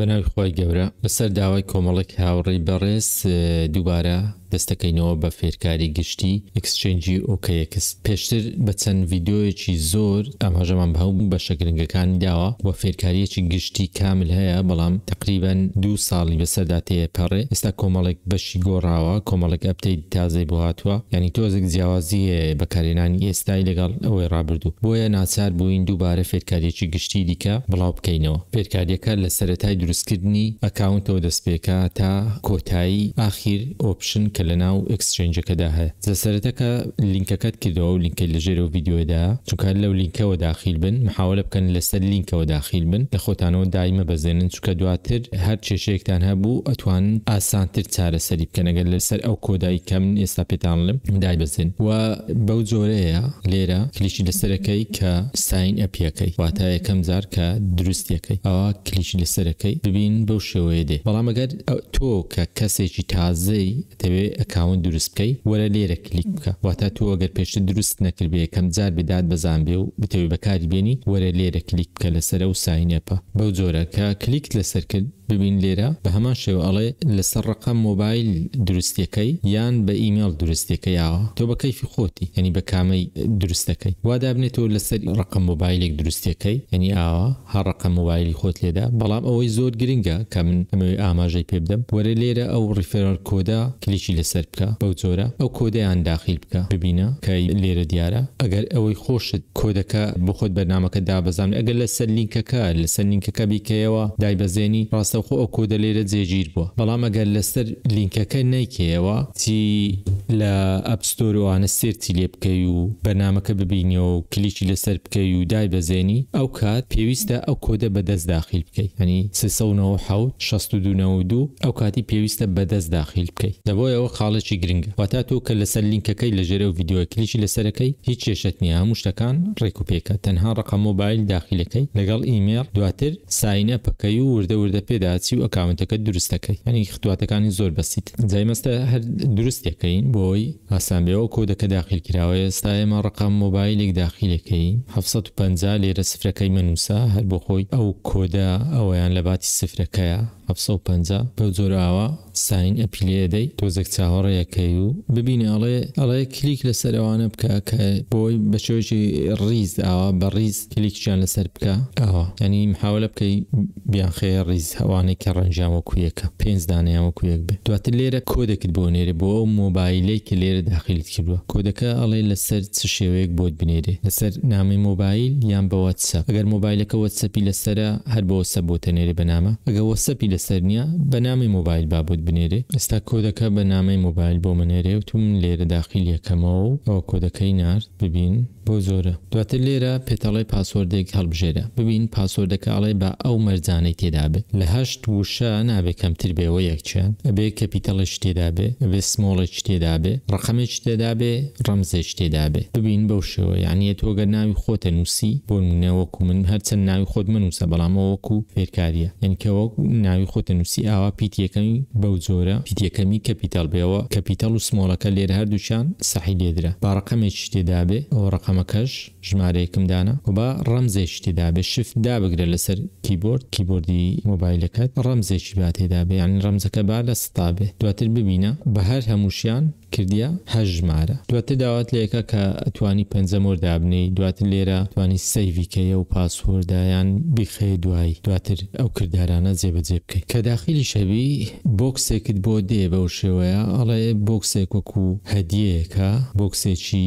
بەناوی خۆی گەورە بەسەر داوای کۆمەڵک هاوڕی بەڕێز دووبارە دەستەکەینەوە بە فێرکاری گشتی ئەکسچنجی ئۆکەیەکس پێشتر بە چەند یددیوەکی زۆر ئەماژەمان بەهوم بە شەگرنگەکانی داوە و فێرکاریەکی گشتی کامل هەیە بەڵام تقریبان دو ساڵی بەسەرداتەیە پەڕێ ئێستا کۆمەڵێک بەشی گۆڕاوە کۆمەڵێک ئەپتەی تازای بهاتوە ینی تۆزێک جیاوازی بەکارێنانی ئێستای لەگەڵ ئەوەی ڕابردوو بۆیە ناچار بووین دووبارە فێرکارێکی گشتی دیکە بڵاو بکەینەوە فێرکاریەکە لە سەرەتای دروستکردنی ئەکاونتەوە دەستپێکە تا کۆتایی ئاخیر ئۆپشن کە لە ناو ئەکسچنجەکەدا هەیە زەسەرەتەکە لینکەکەت کردەوە و لینکەی لەژێرە و یددیودا چونکە لەو لینکەوە داخیل بن محاولە بکەن لەسەر لینکەوە داخیل بن لە خۆتانەوە دایمە بەزێنن چکە دواتر هەر چێشەیەکتان هەبوو ئەتوان ئاسانتر چارەسەری بکەنەگەر لەسەر ئەو کۆدایی کەم ئێستا پێتانڵم دای بزن و بەو جۆرەیە لێرە کلیشی لەسەرەکەی کە ساین ئەپیەکەی واتە یەکەم زار کە دروستیەکەی ئەوە کلیشی لەسەرەکەی ببین بەو شێوەیە دێ بەڵام ئەگەر تۆ کە کەسێکی تازەی دەبێت بەوێ ئەکاون دروست بکەی وەرە لێرە کلیک بکە واتە تو ئەگەر پێشتر دروست نەکردێ یەکەم جار بدات بەزان بێ و بتەوێ بەکاری بێنی وەرە لێرە کلیک بکە لەسەر و ساینەپە بەو جۆرە کە کلیکت لەسەر کرد ببین لێرە بە هەمان شێوە ئەڵێ لەسەر ڕقم مۆبایل دروستەکەی یان بە ئیممیل دروستەکەیەوە تۆ بە کەیفی خۆتی ینی بە کامەی دروستەکەی وادابنێتەوە لەسەر ڕقم مۆبایلێک دروستەکەی ینی ئاوا هەر ڕقم مۆبایلی خۆت لێدا بەڵام ئەوەی زۆر گرنگە کە من ئەمەوەی ئاماژەی پێ بدەم وەرە لێرە ئەو ریفێرەر کۆدا کلیکی لەسەر بکە بەو جۆرە ئەو کۆدەیان داخل بکە ببینە کە لێرە دیارە ئەگەر ئەوەی خۆشت کۆدەکە بخۆت بەنامەکە دابزانانی ئەگەر لەسەر لینکەکە لەسەر لینکەکە بیکەیەوە دایبەزێنی ڕاستە بەڕاستەخۆ ئەو کۆدە لێرە جێگیر بووە بەڵام ئەگەر لەسەر لینکەکە نیکەوە چی لە ئەپستۆروانە سێرتی لێ بکەی و بەنامەکە ببینیەوە و کلیکی لەسەر بکەی و دای بەزێنی ئەو کات پێویستە ئەو کۆدە بەدەست داخیل بکەیت هەنی 1992 ئەو کاتی پێویستە بەدەست داخیل بکەیت دەبۆی ئەوە خاڵێکی گرنگە واتا تۆ کە لەسەر لینکەکەی لەژێرە و یددیوە کلیکی لەسەرەکەی هیچ کێشت نیە هەموو شتەکان ڕێک و پێکە تەنها ڕقە مۆبایل داخیلەکەی لەگەڵ ئیمێل دواتر ساینە پەکەی و وردە وردە پێدا داچی و ئەکاونتەکە دروستەکەی هەنی خدواتەکانی زۆر بەسییت جایمەستە هەر دروستەکەین بۆی ئاسانبیەوە کۆدەکە داخلکراوە ئێستا ئێمە ڕقام مۆبایلێک داخلەکەی 750 لێرە سفرەکەی منووسە هەر بۆ خۆی ئەو کۆدا ئەویان لە باتی سفرەکەیە 1950 بەو جۆراوە ساین ئەپیلێدەی تۆزێک چاوەڕەیەکەی و ببینەڵێ ئەڵێ کلیک لەسەر ئەوانە بکە کە بۆی بە شێژی ڕیز ئاوا بە ڕیز کلیکیان لەسەر بکە ئەوە ینی محاولە بکەی بیانخێ ڕیز هەوانێک کە ڕەنجامە کویەکە پێنج دانیامە کویەک بێت دواتر لێرە کۆدەکرد بۆ نێرە بۆ ئەو مۆبایلەی کە لێرە داخلیت کردووە کۆدەکە ئەڵێ لەسەر چ شێوەیەک بۆت بنێرێ لەسەر نامی مۆبایل یان بەوە چە ئەگەر مۆبایلەکە وەسەپی لەسرە هەر بۆ سە بۆتە نێرێ بەنامە ئەگە وەسەپی لە لەسەر نییە بە نامی مۆبایل بابوت بنێرێ ئێستا کۆدەکە بە نامی مۆبایل بۆ منێرێ و توم لێرە داخیل یەکەمەوە و ئەو کۆدەکەی نرد ببین بۆ زۆرە دواتر لێرە پێتەڵی پاسۆردێک هەڵبژێرە ببین پاسۆردەکەڵێ بە ئەو مەرجانەی تێدابێ لە هەشت وشە نابێ کەمتر بێەوە یەکچیان ئەبێ کەپیتەڵش تێدابێ ئەبێ سمۆڵێک تێدابێ ڕقەمێک تێدابێ ڕەمزێک تێدابێ ببین بەو شێوە یعنیە تۆگە ناوی خۆتە نووسی بۆ منەوەکو من هەرچەند ناوی خۆت منووسە بەڵامەوەکو فێرکاریە ینکەوەکو ناوی خۆتە نووسی ئاوا پیتەکەمی بەو جۆرە پیتەکەمی کەپیتال بێەوە کەپیتال و سمۆڵەکە لێر هەردووچان سەحی لێدرا با ڕقەمێک تێدابێ ئەو ڕقەمەکەش ژمارەیەکم دانا و با ڕەمزێک تێدابێ شفت دابگرە لەسەر کیبرد کیبردی مۆبایلەکەت ڕەمزێکی با تێدابێ یان ڕەمزەکە با لە ستابێ دواتر ببینە بە هەر هەمووشیان کردیا هەژ ژمارە دواتر داوات لەکە کە ئەتوانی پەنجە مۆر دابنی دواتر لێرە توانی سەیویکەیە و پاسۆردایان بیخێ دوایی دواتر ئەو کردارانە جێبەجێ بکەیت کە داخلی شەوی بۆکسێکت بۆ دێ بەو شێوەیە ئەڵێ بۆکسێک وەکو هەدیەکە بۆکسێکی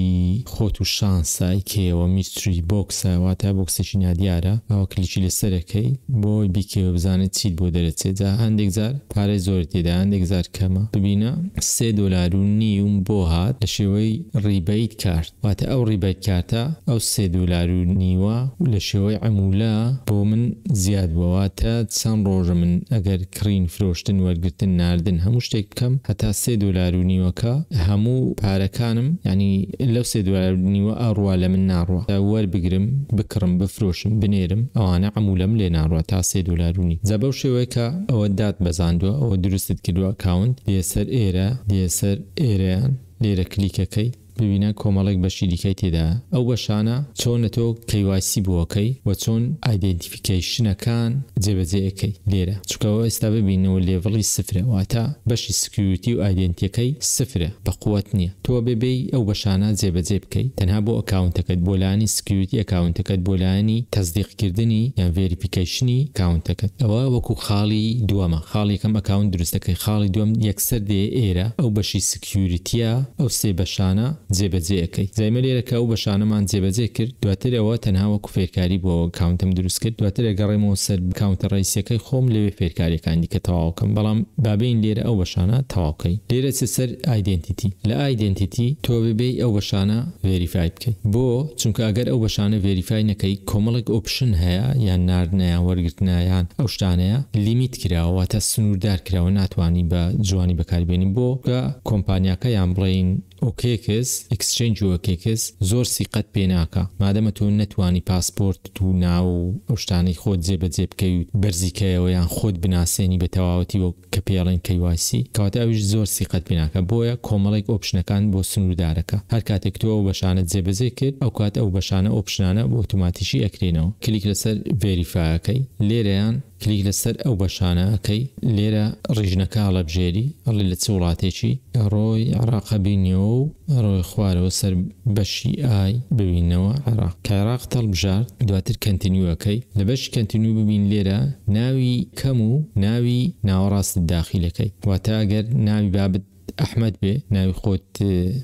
خۆت و شانسای کێەوە میستری بۆکسەواتە بۆکسێکی نادیارە ئەوە کلیچی لەسەرەکەی بۆی بیکەوە بزانێت چیت بۆ دەرەچێت جا هەندێک زار پارێ زۆر تێدا هەندێک زار کەمە ببینە سێ دلار و نی ئیوم بۆ هات لە شێوەی ڕیبیت کارت واتە ئەو ڕیبەت کاتە ئەو سێ دولار و نیوە لە شێوەی ئەمولا بۆ من زیاد بواتە چەند ڕۆژە من ئەگەر کرین فرۆشتن وەرگتن نردن هەموو شتێک بکەم هەتا سێ دولار و نیوەکە هەموو پارەکانم ینی لەو سێ دولار نیوە ئەڕوا لە من ناڕوە وەربگرم بکڕم بفرۆشم بنێرم ئەوانە ئەمولەم لێ ناڕوە تا سێ دولارونی زەبەو شێوەیەکە ئەوە دات بەزاندووە ئەوە درستت کردووە کاونت دیێسەر ئێرە دیێسەر ئێرە لێرەیان لێرە کلیکەکەی ببینە کۆمەڵێک بەشی دیکەی تێدا ئەو بەشانە چۆن لە تۆ کەیواسی بووەکەی و چۆن ئایدنتیفیکیشنەکان جێبەجێەکەی لێرە چکەوە ئێستا ببینەوە لێڤڵی سفرەواتە بەشی سکیوتی و ئایدنتیەکەی سفرە بە قووەت نییە تۆ ببێ ئەو بەشانە جێبەجێ بکەیت تەنها بۆ ئەکاونتەکەت بۆلانی سکیوتی ئەکاونتەکەت بۆلایانی تەزدیقکردنی یان ڤێریفیکیشنی کاونتەکەت ئەوە وەکو خاڵی دووەمە خاڵیەکەم ئەکاون درستەکەی خاڵی دوم یەکسەر دێ ئێرە ئەو بەشی سکیوریتیە ئەو سێ بەشانە جێبەجێەکەی زایمە لێرەکە و بەشانەمان جێبەجێ کرد دواترەوە تەنهاوە کوفێکاری بۆ کاونتم دروست کرد دواتر گەڕێمەوە سەر کاونتە ڕیسەکەی خۆم لەوێ فێرکاریەکانی کە تەواوکەم بەڵام بابین لێرە ئەو بەشانە تەواوکەی لێرە چ سەر ئایدنتیتی لە ئایدنتیتی تۆ ببێ ئەو بەشانە ڤێریفای بکەیت بۆ چونکە ئەگەر ئەو بەشانە ڤێریفای نەکەی کۆمەڵێک ئۆپشن هەیە یان نردنیان وەرگرتنایان ئەو شتانەیە لیمیت کراوەواتە سنووردار کراوە ناتوانانی بە جوانی بەکاربێنی بۆ کە کۆمپانیاکە یان بڵین ئۆکێکس ئەکسچنج وەکێکس زۆر سیقەت پێناکە مادەمە تۆ نتوانی پاسپۆرت تو ناو ئەو شتانی خۆت جێبەجێ بکەوت بەرزیکەوە یان خۆت بناسێنی بە تەواوەتی وە کە پێڵێن کەیواسی کەواتە ئەوش زۆر سیقەت پێناکە بۆیە کۆمەڵێک ئۆپشنەکان بۆ سنووردارەکە هەر کاتێک تۆ ئەو بەشانە جێبەجێ کرد ئەو کات ئەو بەشانە ئۆپشنانە بۆ ئۆتوماتیشی ئەکرێنەوە کلیک لەسەر ڤێریفاەکەی لێرەیان کلیک لەسەر ئەو بەشانەکەی لێرە ڕژنەکە ئاڵەبژێری ئەڵێ لە چ وڵاتێکی ڕۆی عراقە بینیەوە و ڕۆی خوارەوە سەر بەشی ئای ببینەوە عراق کاراق تەڵبژار دواتر کەنتنیوەکەی لە بەش کەنتنیو ببین لێرە ناوی کەم و ناوی ناوەڕاست داخیلەکەی واتاگەر ناوی بابت ئەحمد بێ ناوی خۆت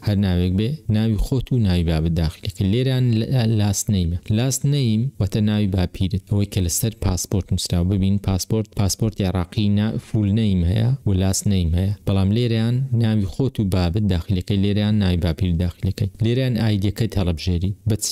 هەر ناوێک بێ ناوی خۆت و ناوی بابە داخلێکە لێران لاست نەیمە لاست نەیم وەتە ناوی باپیرت ئەوەی کە لەسەر پاسپۆرت نووسرا ببین پاسپۆرت پاسپۆرت یاراقی فول نەیم هەیە و لاست نەیم هەیە بەڵام لێرەیان ناوی خۆت و بابت داخلەکەی لێرەیان ناوی باپیر داخلەکەی لێرەیان ئایدەکەت هەڵبژێری بە چ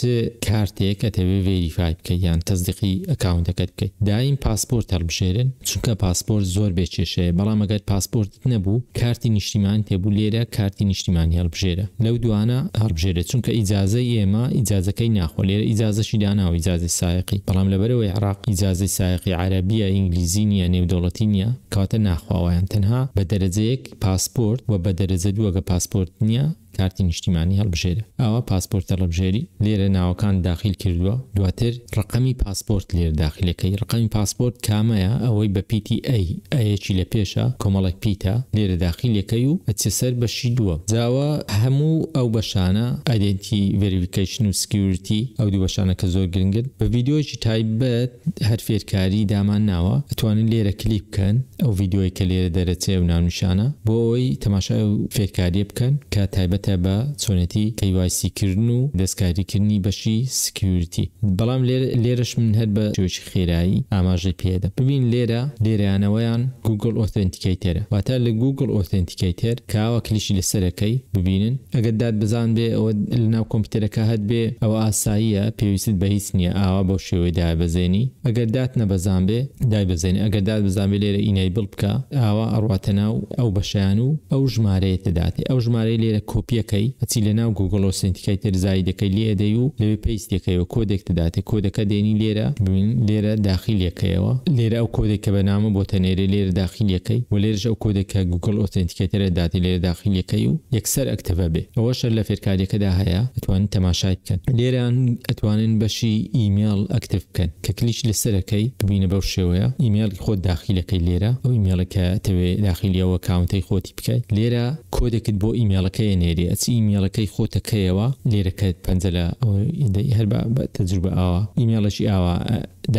کارتێک ئەتەوێ ڤێریفای بکە یان تەزدیقی ئەکاونتەکەت بکەیت دایم پاسپۆرت هەڵبژێرن چونکە پاسپۆرت زۆر بێچێشەیە بەڵام ئەگەر پاسپۆرت نەبوو کارتی نیشتیمان هەبوو لێرە کارتی نیشتیمانی هەڵبژێرە لەو دوانە هەڵبژێرە چونکە ئیجاازە ئێمە ئیجاازەکەی ناخۆ لێرە ئیجاازەشی داناوە ئیجاازی سایقی بەڵام لەبەرەوەی عراق ئیجاازی سایقی عربیە ئینگلیزی نیە نێودەوڵەتی نیە کاتە ناخواوایان تەنها بە دەرەجەیەک پاسپۆرت و بە دەرەجە دووەگە پاسپۆرت نییە کارتی نیشتیمانی هەڵبژێرە ئەوە پاسپۆرت هەڵبژێری لێرە ناوەکان داخل کردووە دواتر ڕقەمی پاسپۆرت لێر داخلەکەی ڕقەمی پاسپۆرت کامەیە ئەوەی بە پیتی ئەی ئەیەکی لە پێشە کۆمەڵک پیتە لێرە داخلەکەی و ئەچێ سەر بەشی دووە جاوە هەموو ئەو بەشانە ئەدێنتی ڤریفیکیشن و سکیورتی ئەو دوو بەشانە کە زۆر گرنگت بە ویددیۆکی تایبەت هەر فێرکاری دامان ناوە ئەتوانن لێرە کلیپ بکەن ئەو ویددیوی کە لێرە دەرەچێ و نانوشانە بۆ ئەوی تەماشای و فێرکاری بکەن کە تایبەت دەگەڕێتە بە چۆنەتی کەیواسیکردن و دەستکاریکردنی بەشی سکیورتی بەڵام لێرەش من هەر بە جۆشی خێرایی ئاماژی پێدا ببین لێرە لێرەیانەوەیان گوگل ئۆتنتیکیتێرە واتە لە گوگل ئۆتنتیکیتێر کاوە کلیشی لەسەرەکەی ببینن ئەگەر داد بزان بێ ئەوە لەناو کۆمپیوتەرەکە هەت بێ ئەوە ئاساییە پێویست بە هیچ نییە ئاوا بۆ شێوەی دابەزێنی ئەگەر دات نەبەزان بێ دای بزێن ئەگەر داد بزان بێ لێرە ئینەی بڵ بکە ئاوا ئەڕاتە ناو ئەو بەشیان و ئەو ژمارەیە تداتی ئەو ژمارەی لێرە کۆپی کۆپیەکەی ئەچی لە ناو گوگڵۆ سنتیکای ترزایی دەکەی لێدەی و لەوێ پێیسێکەکەیەوە کۆدێک دەداتێ کۆدەکە دێنی لێرە لێرە داخیلەکەیەوە لێرە ئەو کۆدێککە بە نامە بۆ تەنێرە لێرە داخیلەکەی و لێرژ ئەو کۆدەکە گوگل ئۆتنتیکێتەرە داتی لێرە داخیلەکەی و یەکسەر ئەکتەبە بێ ئەوە شەر لە فێرکاریەکەدا هەیە ئەتوانن تەماشای بکەن لێران ئەتوانن بەشی ئیمیل ئەکتف بکەن کە کلیش لەسەرەکەی ببینە بەو شێوەیە ئیمیلی خۆت داخیلەکەی لێرە ئەو ئیمیلەکە تەوێ داخیلیەوە کاونتەی خۆتی بکەیت لێرە کۆدەکت بۆ ئیمیلەکەی نێری ئەچی ئەچی ئیمێڵەکەی خۆتەکەیەوە لێرەکەت پەنجە لە هەر تەجربە ئاوە ئیمێڵەشی ئاوە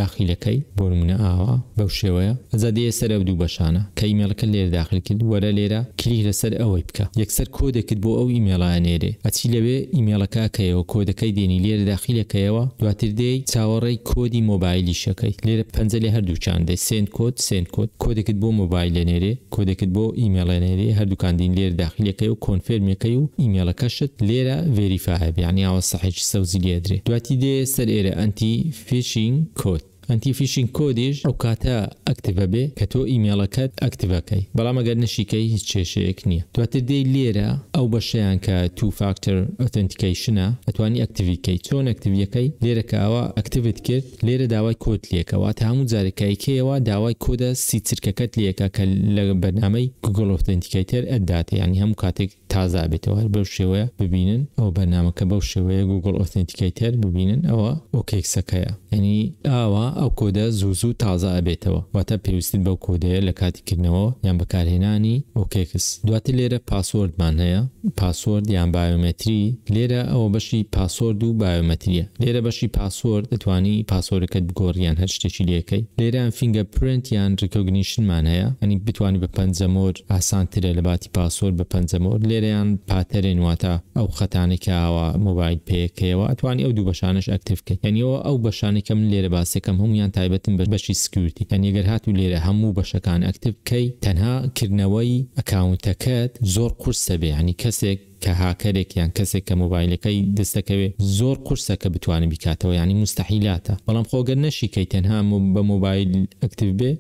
داخیلەکەی بۆ منە ئاوا بەو شێوەیە ئەزادەیە سەرە دوو بەشانە کە ئیمێلەکە لێر داخل کرد وەرە لێرە کلی لەسەر ئەوەی بکە یەکسەر کۆدەکرد بۆ ئەو ئیمێڵانێرێ ئەچی لەوێ ئیمێلەکەکەیەوە کۆدەکەی دێنی لێر داخیلەکەیەوە دواتر دێی چاوەڕێی کۆدی مۆبایلی شەکەی لێرە پەنجە لێ هەردووچان دەی سند کۆت سند کۆت کۆدەکرد بۆ مۆبایل لەنێرێ کۆدەکرد بۆ ئیمێڵێنێرێ هەردووکاندین لێر داخلەکەی و کۆنفێرمەکەی و ئیمێلەکەشت لێرە ڤێریفاە بیانی ئەوە سەحێکی سەوزی لێدرێت دواتی دێ سەر ئێرە ئەنتی فیشنگ کۆت ئەتیفیشین کۆدیش ئەو کاتە ئەکتبە بێ کە تۆ ئیمێڵەکەت ئەکتبەکەی بەڵام ئەگەر نشیکەی هیچ کێشەیەک نییە دواتر دەی لێرە ئەو بەشیان کە تو فاکتەر ئۆتنتیکیشنە ئەتوانی ئەکتیویکەی چۆن ئەکتویەکەی لێرە کەەوە ئەکتیوت کرد لێرە داوای کۆت لێکەوە تا هەموو جارەکەیکەوە داوای کۆدە سیچرکەکەت لێکە کە لە بەنامەی گوگل ئۆتنتیکیتر ئەداتە ینی هەموو کاتێک تازا بێتەوە بەو شێوەیە ببینن ئەو بەنامەکە بەو شێوەیە گوگل ئۆتنتیکیتر ببینن ئەوە ئۆکێکسەکەیە ینی ئاوا ئەو کۆدە زوو زوو تازا ئەبێتەوە واتە پێویستن بەو کۆدەیە لە کاتیکردنەوە یان بەکارهێنانی ئۆکێکس دواتر لێرە پاسۆردمان هەیە پاسۆرد یان بایۆمەتری لێرە ئەوە بەشی پاسۆرد و بایۆمەتریە لێرە بەشی پاسۆرد دەتوانی پاسۆرەکەت بگۆڕیان هەر شتێکی لەکەی لێرەیان فینگە پرنت یان ڕکۆگنیشنمان هەیە ئەنی بتوانانی بە پەنجەمۆر ئاسانترە لە باتی پاسۆر بە پەنجەمۆر لێرەیان پاتەرێن واتە ئەو خەتانێکاوە مۆبایل پێکەوە ئەتوانی ئەو دوو بەشانش ئەکتفکە یعنیەوە ئەو بەشانێکم لێرە باسەکەم هەمویان تایبەتم بە بەشی سکیوتی ئەنیگەر هاتو لێرە هەموو بەشەکان ئەکتب کەی تەنها کردنەوەی ئەکاونتەکەت زۆر قورسە بێ هەنی کەس realistic کە هاکەرێکیان کەسێک کە مۆبایلەکەی دەستەکەوێت زۆر قورسەکە بتوانن بیکاتەوە ینی مستحیلاتە بەڵام خۆگەر نەشیکەی تەنها بە مۆبایل ئەکتیو بێ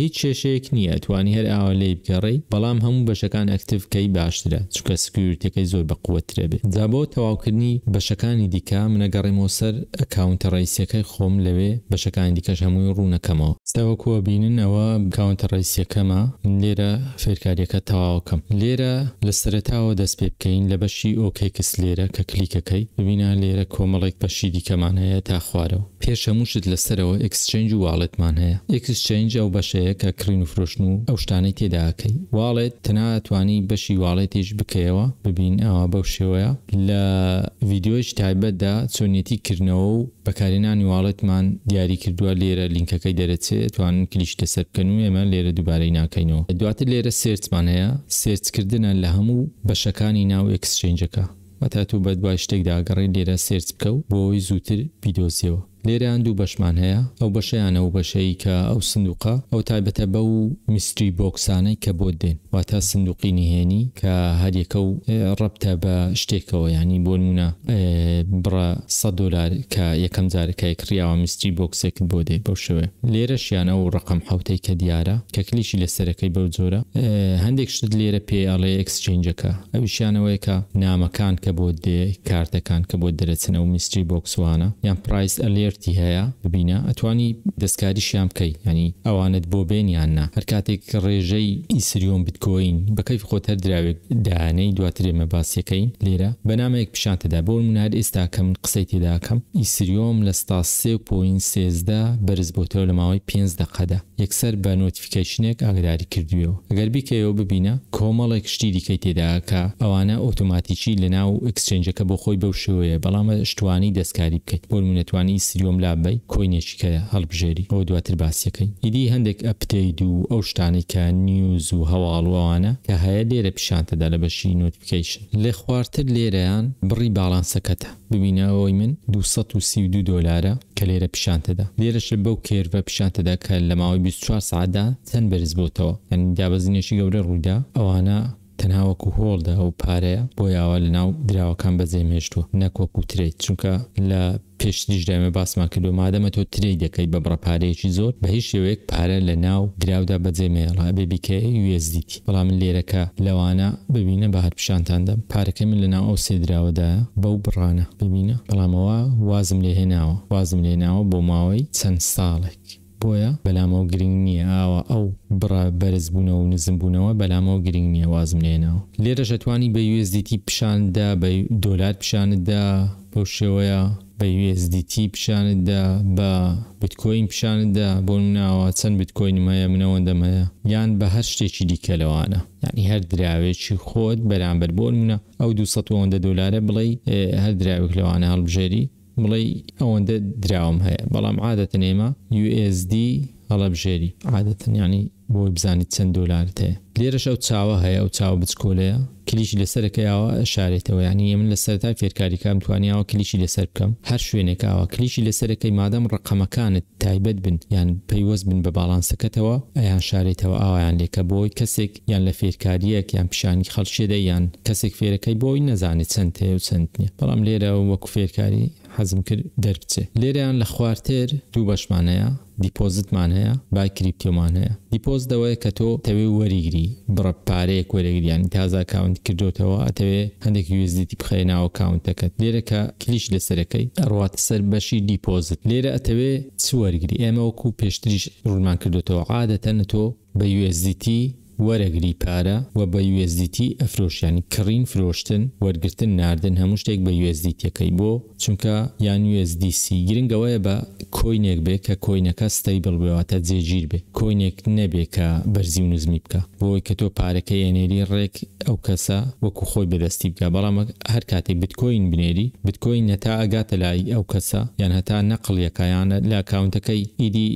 هیچ کێشەیەک نییە توانی هەر ئاوا لی بگەڕی بەڵام هەموو بەشەکان ئەکتیفکەی باشترە چکە سکوورتەکەی زۆر بە قوترە بێت جابۆ تەواوکردنی بەشەکانی دیکە منەگەڕێمەوە سەر ئەکاونتە ڕیسەکەی خۆم لەوێ بەشەکانی دیکەش هەمووی ڕوونەکەمەوە ستەوەکووە بینن ئەوە کاونتە ڕیسیەکەمە لێرە فێرکاریەکە تەواوکەم لێرە لە سەرتاوە دەست پێ بکەین گەڕین لە بەشی ئۆکێکس لێرە کە کلیکەکەی ببینە لێرە کۆمەڵێک بەشی دیکەمان هەیە تا خوارەوە پێشەموشت لەسەرەوە ئەکسچنج و واڵێتمان هەیە ئەکسچنج ئەو بەشەیە کە کڕین و فرۆشن و ئەو شتانەی تێداکەی واڵێت تەناتوانی بەشی واڵێتیش بکەیەوە ببین ئەوە بەو شێوەیە لە ویددیۆش تایبەتدا چۆنیەتی کردنەوە و بەکارێنانی واڵێتمان دیاری کردووە لێرە لینکەکەی دەرەچێت توانن کلیش لەسەر بکەن و ئێمە لێرە دووبارەی ناکەینەوە دواتر لێرە سێرچمان هەیە سێرچکردنە لە هەموو بەشەکانی ناو ئەکسشنجەکە بەتاتوو بە دوای شتێکداگەڕی لێرە سێرچ بکە و بۆەوەی زووتر بیدۆزیەوە لێرەیان دوو بەشمان هەیە ئەو بەشیانە و بەشەی کە ئەو سندوقە ئەو تایبەتە بە و میستری بۆکسانەی کە بۆ دێن واتە سندوقی نهێنی کە هەریەکە و ڕەبتە بە شتێکەوە ینی بۆ نمونە بڕە 100 دلار کە یەکەم جارەکەی کریاوە میستری بۆکسێک بۆ دێ بەو شوێ لێرە شیانە و ڕقم حوتەی کە دیارە کە کلیشی لەسەرەکەی بەو جۆرە هەندێک شت لێرە پێڵێ ئەکسچنجەکە ئەو شیانەوەیکە نامەکان کە بۆ دێ کارتەکان کە بۆ دەرەچنە و میستری بۆکسوانە یان پرایس ئەلێر ئەلرتی هەیە ببینە ئەتوانی دەستکاریشیان بکەیت ینی ئەوانت بۆ بێنیاننا هەر کاتێک ڕێژەی ئیسریۆن بتکۆین بەکەیف خۆتەر دراوێت دانەی دواترێمە باسیەکەین لێرە بەنامەیەک پیششانتەدا بۆ منار ئێستا کەم قسەی تێداکەم ئیسریۆم لە ستا سێ پوین سێزدا بەرز بۆتەوە لە ماوەی پێ دەقەدا یەکسەر بە نۆتیفیکیشنێک ئاگداری کردوێەوە ئەگەر بیکەوە ببینە کۆمەڵێک شتی دیکەی تێداکە ئەوانە ئۆتۆماتیکی لە ناو ئەکسچنجەکە بۆ خۆی بەو شوەیە بەڵامە شتوانی دەستکاری بکەیت بۆ منێتوانی سری کیلۆم لابی کۆینێکی کە هەڵبژێری ئەو دواتر باسیەکەی ئیدی هەندێک ئەپتەید و ئەو شتانێکە نیوز و هەواڵوانە کە هەیە لێرە پیشانتەدا لە بەشی نوتیفیکیشن لێ خوارتر لێرەیان بڕی باڵانسەکەتە ببینەوەی من 232 دلارە کە لێرە پیشانتەدا لێرەش بەو کێرە پیشانتەدا کە لە ماوەی 24 ساعدا چەند بەرز بۆتەوە ئەنی دابەزینێکی گەورە ڕوودا ئەوانە تەنهاوەکو هۆڵدا و پارەیە بۆ یاوە لە ناو دراوەکان بەجێ مێشتووە نەکۆکو ترێت چونکە لە پێشتیش دامە باسمان کردو مادەمە تۆ تری دەکەی بە بڕپارەیەکی زۆر بە هیچ شێوەیەک پارە لە ناو دراودا بەجێمێڵا ببیکە USDT بەڵام من لێرەکە لەوانە ببینە بە هەر پیششانتاندە پارەکە من لە ناو ئەو سێدراوەدایە بەو بڕانە ببینە بەڵامەوە وازم لێ هێناوە وازم لێناوە بۆ ماوەی چەند ساڵێک. بۆیە بەلامەوە گرنگ نییە ئاوە ئەو بڕە بەرز بوونەوە و نزم بوونەوە بەلامەوە گرنگ نییە وازم لێنەوە لێرە شەتوانی بە USDT پیشاندا بە دۆلات پیشانتدا بۆ شێوەیە بە USDT پیشانتدا بە بتکۆین پیشانتدا بۆ مناوە چەند بتکۆینمەیە منەوەندەمەیە یان بە هەر شتێکی دیکە لەوانە یعنی هەر دراوێکی خۆت بەرامبەر بۆ منە ئەو 200 دۆلارە بڵێ هەر دراوێک لەوانە هەڵبژێری بڵێ ئەوەندە دراوم هەیە بەڵام عادەتەن ئێمە USD هەڵەبژێری عادەتەنیانی بۆی بزانیت چەند دۆلارت هەیە لێرەش ئەو چاوە هەیە ئەو چاو بچکۆلەیە کلیشی لەسەرەکەیاوە شارێتەوە ینی من لە سەرتا فێرکاریکام توانیاوە کلیشی لەسەر بکەم هەر شوێنێکاوە کلیشی لەسەرەکەی مادەم ڕقەمەکانت تایبەت بن یان پەیوەست بن بە باڵانسەکەتەوە ئەیان شارێتەوە ئاوایان لێکە بۆی کەسێک یان لە فێرکاریەک یان پیشانی خەڵشێدە یان کەسێک فێرەکەی بۆی نەزانێت چەند هەیە و چەند نیە بەڵام لێرە وەکو فێرکاری حەزم کرد دەربچێ لێریان لە خوارتێر دوو بەشمانەیە دیپۆزتمان هەیە با کریپتۆمان هەیە دیپۆز دەوەیە کە تۆ تەوێ وەریگری بڕە پارەیەک وەرەگریان تازا کاونت کردوتەوە ئەتەوێ هەندێک USDتی بخێناوە کاونتەکەت لێرە کە کلیش لەسەرەکەی ئەڕواتە سەر بەشی دیپۆزت لێرە ئەتەوێ چوەرگری ئێمە وەکو پێشتریش ڕوونمان کردوتەوە عادەتەنە تۆ بە USDT وەرەگری پارە و بە USDT ئەفرۆشیانی کڕین فرۆشتن وەرگتن نردن هەموو شتێک بە USDتەکەی بۆ چونکە یان USDC گرنگەوەیە بە کۆینێک بێ کە کۆینەکە ستەیبل بێواتە جێگیر بێ کۆینێک نەبێ کە بەرزی و نزمی بکە بۆی کە تۆ پارەکە ئەنێری ڕێک ئەو کەسە وەکو خۆی بەدەستی بکە بەڵام هەر کاتێک بتکۆین بنێری بتکۆین نەتا ئەگاتە لای ئەو کەسە یان هەتا نەقلەکەیانە لا کاونتەکەی ئیدی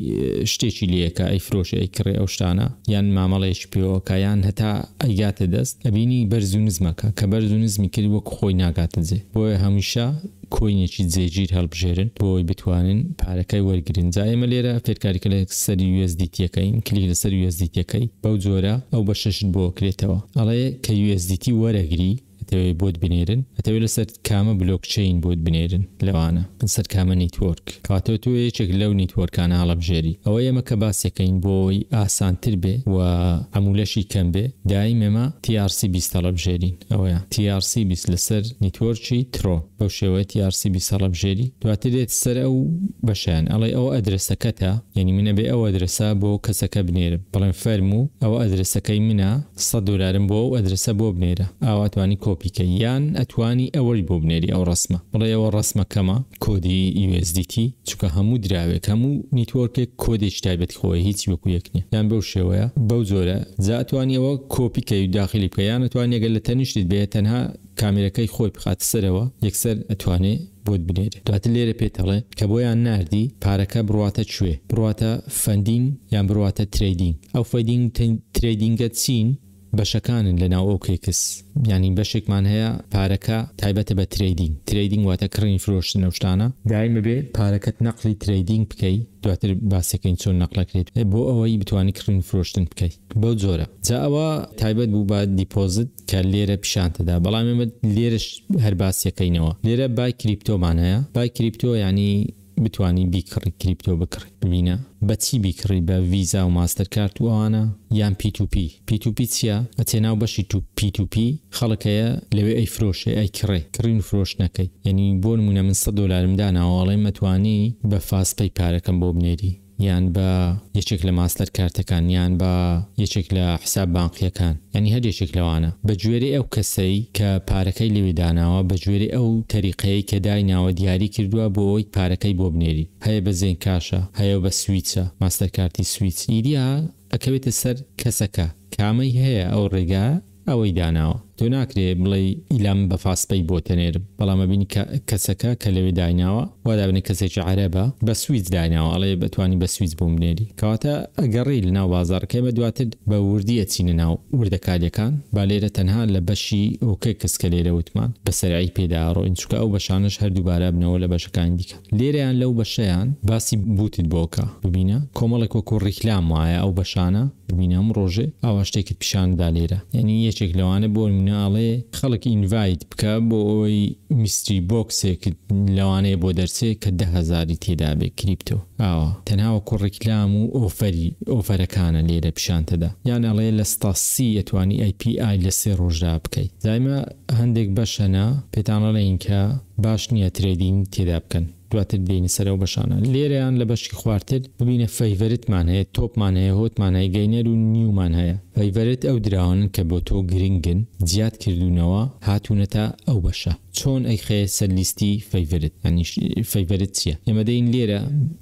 شتێکی لەکە ئەی فرۆشە ئەیکڕێ ئەو شتانە یان مامەڵێش پێوە کردەوەکە یان هەتا ئەیگاتە دەست ئەبینی بەرزوو نزمەکە کە بەرزوو نزمی کرد وەک خۆی ناگاتە جێ بۆیە هەمیشا کۆینێکی جێگیر هەڵبژێرن بۆی بتوانن پارەکەی وەرگن جایمە لێرە فێرکاریکە لە سەری USDتیەکەین کلی لە سەر USDتیەکەی بەو جۆرە ئەو بە شەشت بۆ کرێتەوە ئەڵێ کە USDتی وەرەگری ئەتەوێت بۆت بنێرن ئەتەوێت لەسەر کامە بلوکچین بۆت بنێرن لەوانە سەر کامە نیتۆرک کاتەوە تو یەکێک لەو نیتۆرکانە هەڵبژێری ئەوە ئێمە کە باسیەکەین بۆی ئاسانتر بێ و ئەمولەشی کەم بێ دایم ئێمە TRC بیستەڵەبژێرین ئەوەیە TRC بیست لەسەر نیتۆرکی ترۆ بەو شێوەیەتی یارسیبی سەڵبژێری دواتر دێت سەر ئەو بەشیان ئەڵێ ئەو ئەدرسەکەتە یعنی منە بێ ئەو ئەدرسا بۆ کەسەکە بنێرم بەڵێن فەرم و ئەوە ئەدرسەکەی منە 100 دلارم بۆ ئەو ئەدرسە بۆ بنێرە ئاواتوانی کۆپیکە یان ئەتوانی ئەوەی بۆ بنێری ئەو ڕسمە بڵێ ئەوە ڕسمەکەمە کۆدی USDT چکە هەموو دراوێت هەموو نیتوەرکێک کۆدێک تایبەت خۆی هیچ وەکو یەکنی یان بەو شێوەیە بەو زۆرە زاتوانیەوە کۆپیکە و داخلی بکە یانەتوانێگە لە تەنیشتیت بێت تەنها کامێرەکەی خۆی بخات سەرەوە یەکسەر ئەتوانێ بۆت بنێت دواتر لێرە پێتەڵێ کە بۆیان نردی پارەکە بڕاتە کوێ بڕاتە فەندین یان بڕاتە تریدین ئەو فەدین تریدینگە چین بەشەکانن لە ناو ئەو کێکس ینی بەشێکمان هەیە پارەکە تایبەتە بە تریدینگ تریدینگ واتە کڕین فرۆشتن نەشتانە دایمە بێت پارەکەت نەقلی تریدینگ بکەیت دواتر باسەکەین چۆن نەقلەکرێت بۆ ئەوەی بتوانانی کڕین فرۆشتن بکەیت بەو جۆرە جا ئەوە تایبەت بوو بە دیپۆزت کە لێرە پیشانتەدا بەڵام ئمە لێرش هەر باسیەکەینەوە لێرە بای کریپتۆمانەیە بای کریپتۆ ینی بتانی بیکڕی کریپتۆ بکڕی ببینە بەچی بیکڕی بە ویزا و ماستەر کارت و ئەوانە یان P2P P2P چیە ئەتێناو بەشی تو P2P خەڵکەیە لەوێ ئەی فرۆشێ ئەی کڕێ کڕین فرۆش نەکەی یعنی بۆ نمونە من 100 دلارم داناوەڵێ مەتوانی بە فاستپەی پارەکەم بۆ بنێری یان بە یەکێک لە ماستەر کارتەکان یان بە یەکێک لە حساب بانقیەکان ینی هەردێکێک لەوانە بەگوێری ئەو کەسەی کە پارەکەی لێوێداناوە بەگوێری ئەو تەریقەیە کە دایناوە دیاری کردووە بۆ ئەوی پارەکەی بۆ بنێری هەیە بە زێن کاشە هەیە بە سویچە ماستەر کارتی سویچ ئیدیا ئەکەوێتە سەر کەسەکە کامەی هەیە ئەو ڕێگا ئەوەی داناوە تۆ ناکرێ بڵێ ئیلام بە فاستپەی بۆ تەنێر بەڵامە بینی کەسەکە کە لەوێ دایناوە وادابنێ کەسێکی عرەبە بە سوئیس دایناوە ئەڵێ بتانی بە سوئیس بۆ منێری کەواتە ئەگەڕی لە ناو بازارکە بە دواتر بە وردیە چینە ناو وردەکاریەکان با لێرە تەنها لە بەشی ئۆکە کەسکە لێرە وتمان بەسەرایی پێداڕۆین چکە ئەو بەشانش هەردووبارە بنەوە لە بەشەکان دیکە لێرەیان لەو بەشەیان باسی بوتیت بۆکە ببینە کۆمەڵێک وەکو ڕیکلام وایە ئەو بەشانە ببینەم ڕۆژێ ئاوا شتێکت پیشاندا لێرە یعنی یەکێک لەوانە بۆ من ناڵێ خەڵکی ئینڤیت بکە بۆ ئەوی میستری بۆکسێکت لەوانەیە بۆ دەرسێ کە دههزاری تێدا بێ کریپتۆ ئاوە تەناوە کوڕێکلام و ئۆفەری ئۆفەرەکانە لێرە پیشانتەدا یان ئەڵێ لە ستاسی ئەتوانی ئایPI لە سێ ڕۆژدا بکەیت زایمە هەندێک بەشەنا پێتانەڵێ اینکە باش نییە ترێدین تێدا بکەن دواتر دێنی سەرەوە بەشانە لێرەیان لە بەشی خواردتر ببینە فەیڤەرتمان هەیە تۆپمانەیە هۆتمانای گەینەر و نیومان هەیە فەیڤەرت ئەو دراونن کە بۆ تۆ گرنگن زیاد کردوونەوە هاتوونەتە ئەو بەشە چۆن ئەیخێ سەرلیستی فەیڤرت فەیڤرت چییە ئێمەدەین لێرە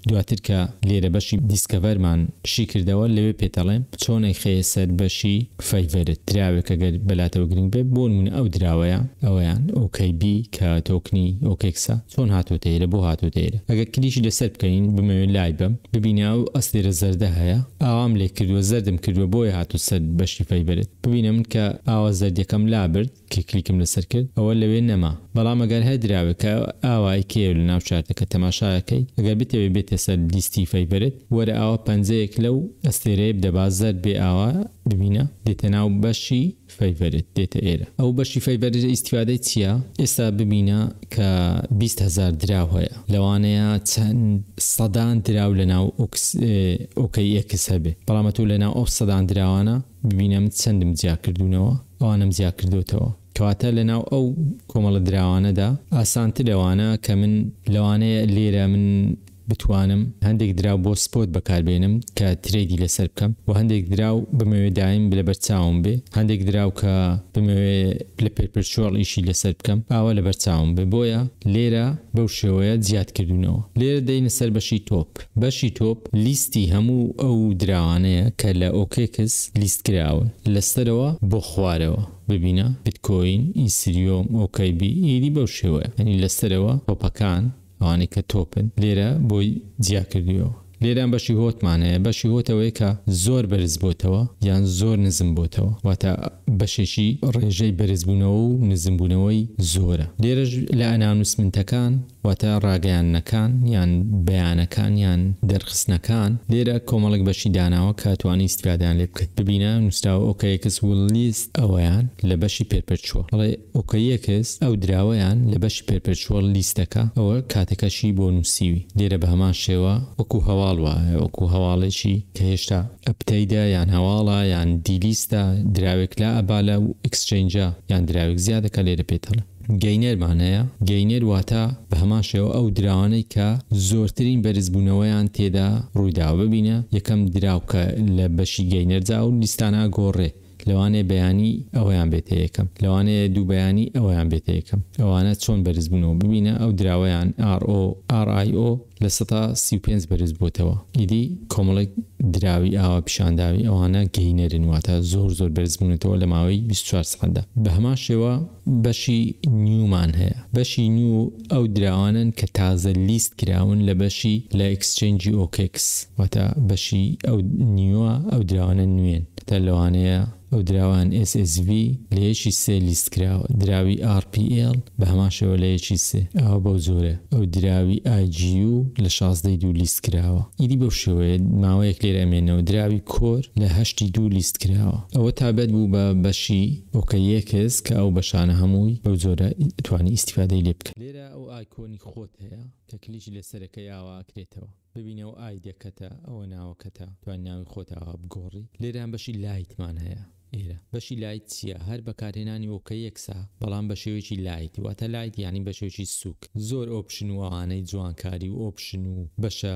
دواتر کە لێرە بەشی دیسکەڤەرمان پشی کردەوە لەوێ پێتەڵێم چۆن ئەیخێ سەر بەشی فەیڤرت دراوێکە گەر بەلاتەوە گرنگ بێ بۆ من ئەو دراوەیە ئەویان ئۆکیبی کە تۆکنی ئۆکێکسا چۆن هاتوتەیرە بۆ هاتوتەیرە ئەگە کلیشی لەسەر بکەین بمەوێت لای بم ببینە و ئەستێرە زەردە هەیە ئاوام لێ کردووە زەردم کردووە بۆی هاتو سەر بەشی فەیبرت ببینە من کە ئاوا زەردەکەم لابرد کە کلیکم لەسەر کرد ئەوە لەوێ نەما بەڵام ئەگەر هەدراوە کە ئاوای کێو لە ناوچاتەکە تەماشاەکەی ئەگەر بتەوێت بێتە سەر لیستی فەیبرت وەرە ئاوە پەنجەیەک لەو ئەستێرەیە دەبازەر بێ ئاوا ببینە دێتە ناو بەشی فەیبرت دێتە ئێرە ئەو بەشی فەیبەرە ئیسیفادەی چییە؟ ئێستا ببینە کە 20هزار دراو هەیە لەوانەیە چەند سەدان دراو لە ناو ئۆکەی ئەکس هەبێ بەڵامەتوو لە ناو ئەو سەدان دراوانە ببینم چەندم جیاکردونەوە ئەوانم جیا کردوتەوە کەواتە لەناو ئەو کۆمەڵە دراوانەدا ئاسانتر لەوانە کە من لەوانەیە لێرە من بتوانم هەندێک درا بۆ سپۆت بەکاربێنم کە ترێدی لەسەر بکەم و هەندێک دراو بمەوێ دایم لە بەرچاوم بێ هەندێک دراو کە بمەوێ لە پێپەرچۆڵ ئیشی لەسەر بکەم ئاوا لە بەرچاوم بێ بۆیە لێرە بەو شێوەیە زیادکردونەوە لێرە دەینە سەر بەشی تۆپ بەشی تۆپ لیستی هەموو ئەو دراوانەیە کە لە ئۆکێکس لیست کراون لەسەرەوە بۆ خوارەوە ببینە بتکۆین ئینسیریۆم ئۆکیبی ئیدی بەو شێوەیە هەنی لەسەرەوە هۆپەکان ئەوانی کە تۆپن لێرە بۆی جیا کردیەوە لێران بەشی هۆتمانەیە بەشی هۆتەوەی کە زۆر بەرز بۆتەوە یان زۆر نزم بۆتەوە واتە بەشێکی ڕێژەی بەرزبوونەوە و نزمبوونەوەی زۆرە لێرەش لە ئەنانوسمنتەکان واتە ڕاگەیانەکان یان بەیانەکان یان دەرخستنەکان لێرە کۆمەڵک بەشی داناوە کاتوانی استفادان لێ بکەیت ببینە نووسراوە ئۆکەیەکەس ولیست ئەوەیان لە بەشی پێپەرچوە ڵێ ئۆکەیەکەس ئەو دراوەیان لە بەشی پێپەرچوە لیستەکە ئەوە کاتەکەشی بۆ نووسیوی لێرە بە هەمان شێوە وەکو هەواڵ وایە وەکو هەواڵێکی کە هێشتا ئەپتەیدا یان هەواڵە یان دیلیستە دراوێک لا ئەبا لە ئەکسچنجا یان دراوێک زیادەکە لێرە پێتەڵە گەینێرمانەیە گەینێر واتە بە هەمان شێوە ئەو دراوانەی کە زۆرترین بەرزبوونەوەیان تێدا ڕوویدا ببینە یەکەم دراوکە لە بەشی گەینەرجا و لیستانە گۆڕێ لەوانێ بەیانی ئەوەیان بێتەیەکەم لەوانەیە دوو بەیانی ئەوەیان بێتەیەکەم ئەوانە چۆن بەرزبوونەوە ببینە ئەو دراوەیان RO RIO لە 135 بەرز بووتەوە ئیدی کۆمەڵێک دراوی ئاوا پیشانداوی ئەوانە گەینەرن واتە زۆر زۆر بەرزبوونێتەوە لە ماوەی 24 سەدا بە هەما شێوە بەشی نیومان هەیە بەشی نیو ئەو دراوانن کە تازە لیست کراون لە بەشی لە ئەکسچنجی ئۆکس واتە بەشی ئەو نیوە ئەو دراوانە نوێن تا لەوانەیە ئەو دراوان SSV لەیەکی سێ لیست کراوە دراوی RPL بە هەماشەوە لە یەکی سێ ئەو بەو زۆرە ئەو دراوی IGU لە 16 دو لیست کراوە ئیدی بەو شێوەیە ماوەیەک لێ فێر ئەمێنەوە دراوی کۆر لە هەشتی دوو لیست کراوە ئەوە تابەت بوو بە بەشی بۆکە یەکەس کە ئەو بەشانە هەمووی بەو زۆرە توانی ئیسیفادەی لێ بکە لێرە ئەو ئایکۆنی خۆت هەیە کە کلیژی لەسەرەکە یاواکرێتەوە ببینەوە ئایدەکەتە ئەوە ناوەکەتە توان ناوی خۆتەوە بگۆڕی لێران بەشی لایتمان هەیە ئێرە بەشی لایت چییە هەر بەکارهێنانی ئۆکە یەکسا بەڵام بە شێوێکی لایت واتە لایت ینی بەشێکی سوک زۆر ئۆپشن و ئەوانەی جوانکاری و ئۆپشن و بەشە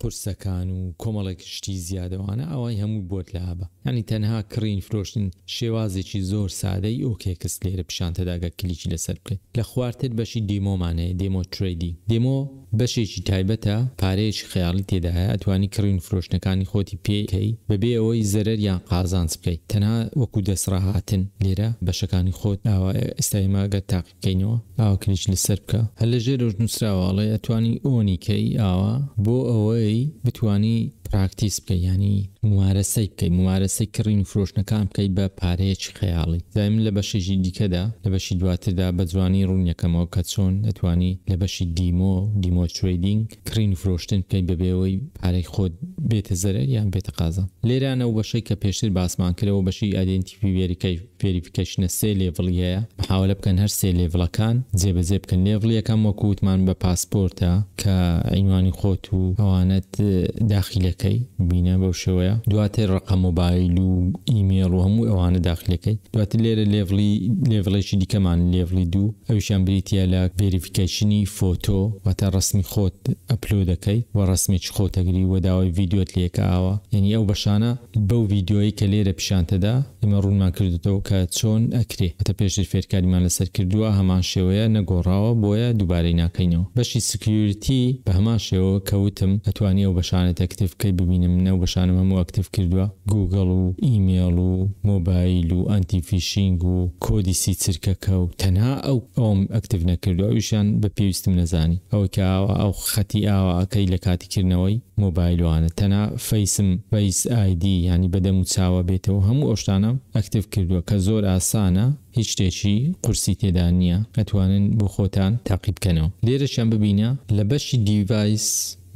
قرسەکان و کۆمەڵێک شتی زیادەوانە ئەوەی هەموو بۆت لابە ینی تەنها کڕین فرۆشتن شێوازێکی زۆر سادەی ئۆکێکس لێرە پیشانتەداگە کلیکی لەسەر بکەیت لە خواردت بەشی دیمۆمانەیە دێمۆ تریدی دێمۆ بەشێکی تایبەتە پارەیەکی خیاڵی تێداهەیە ئەتوانی کڕین فرۆشتەکانی خۆتی پێکەی بەبێ ئەوەی زەرەر یان قازانس بکەیت تەنها وەکو دەسڕاهاتن لێرە بەشەکانی خۆت ئاوا ئێستاماگە تاقیکەینەوە ئاوکنیش لەسەر بکە هەل لە ژێرەژ نووسراواڵێ ئەتوانی ئۆنیکەی ئاوا بۆ ئەوەی بتانی پراکتیس بکە ینی موارەسەی بکەی موارەسەی کڕین و فرۆشنەکان بکەیت بە پارەیەکی خەیاڵی دایم لە بەشێژی دیکەدا لە بەشی دواتردا بە جوانی ڕوونیەکەمەوە کە چۆن ئەتوانی لە بەشی دیمۆ دیمۆ تریدینگ کڕین و فرۆشتن بکەیت بەبێەوەی پارەی خۆت بێتە زەرەر یان بێتە قازە لێرانە و بەشەی کە پێشتر باسمان کردەوە بەشی ئادنتیپی وێریکەی فێریفکەشنە سێ لێڤڵی هەیە محاولە بکەن هەر سێ لێڤڵەکان جێبەجێ بکەن لێڤڵیەکان وەکووتمان بە پاسپۆرتە کە عینوانی خۆت و ئەوانەت داخلەکەی بینە بەو شێوەیە دواتێ ڕقە مۆبایل و ئیمێل و هەموو ئەوانە داخلەکەی دواتر لێرە لێڤڵی لێڤڵێکی دیکەمان لێڤڵی دوو ئەوشان بریتە لە ڤریفیکیشنی فۆتۆ وەتە ڕستمی خۆت ئەپلو دەکەی و ڕستمێک خۆتەگری وەداوای ڤیددیۆت لێکە ئاوە یعنی ئەو بەشانە بەو ڤیددیۆی کە لێرە پیشانتەدا ئمە ڕوونمان کردێتەوە کە کە چۆن ئەکرێ هەتە پێشتر فێرکاریمان لەسەر کردووە هەمان شێوەیە نەگۆڕاوە بۆیە دووبارەی ناکەینەوە بەشی سکیوریتی بە هەمان شێوە کەوتم ئەتوانی ئەو بەشانێت ئەکتفکەی ببینم نەو بەشانم هەموو ئەکتف کردووە گوگل و ئیمێل و مۆبایل و ئەنتیفیشنگ و کۆدیسی چرکەکە و تەنها ئەو ئەوم ئەکتف نەکردو ئەویشان بە پێویستم نەزانی ئەو کە ئەو خەتی ئاواکەی لە کاتیکردنەوەی مۆبایلوانە تەنا فەیسم فەیس آیدی ینی بەدەم و چاوە بێتەوە هەموو ئۆشتانە ئەکتف کردووە کە زۆر ئاسانە هیچ شتێکی قورسی تێدا نییە ئەتوانن بۆ خۆتان تاقیبکەنەوە لێرەشان ببینە لە بەشی دیڤایس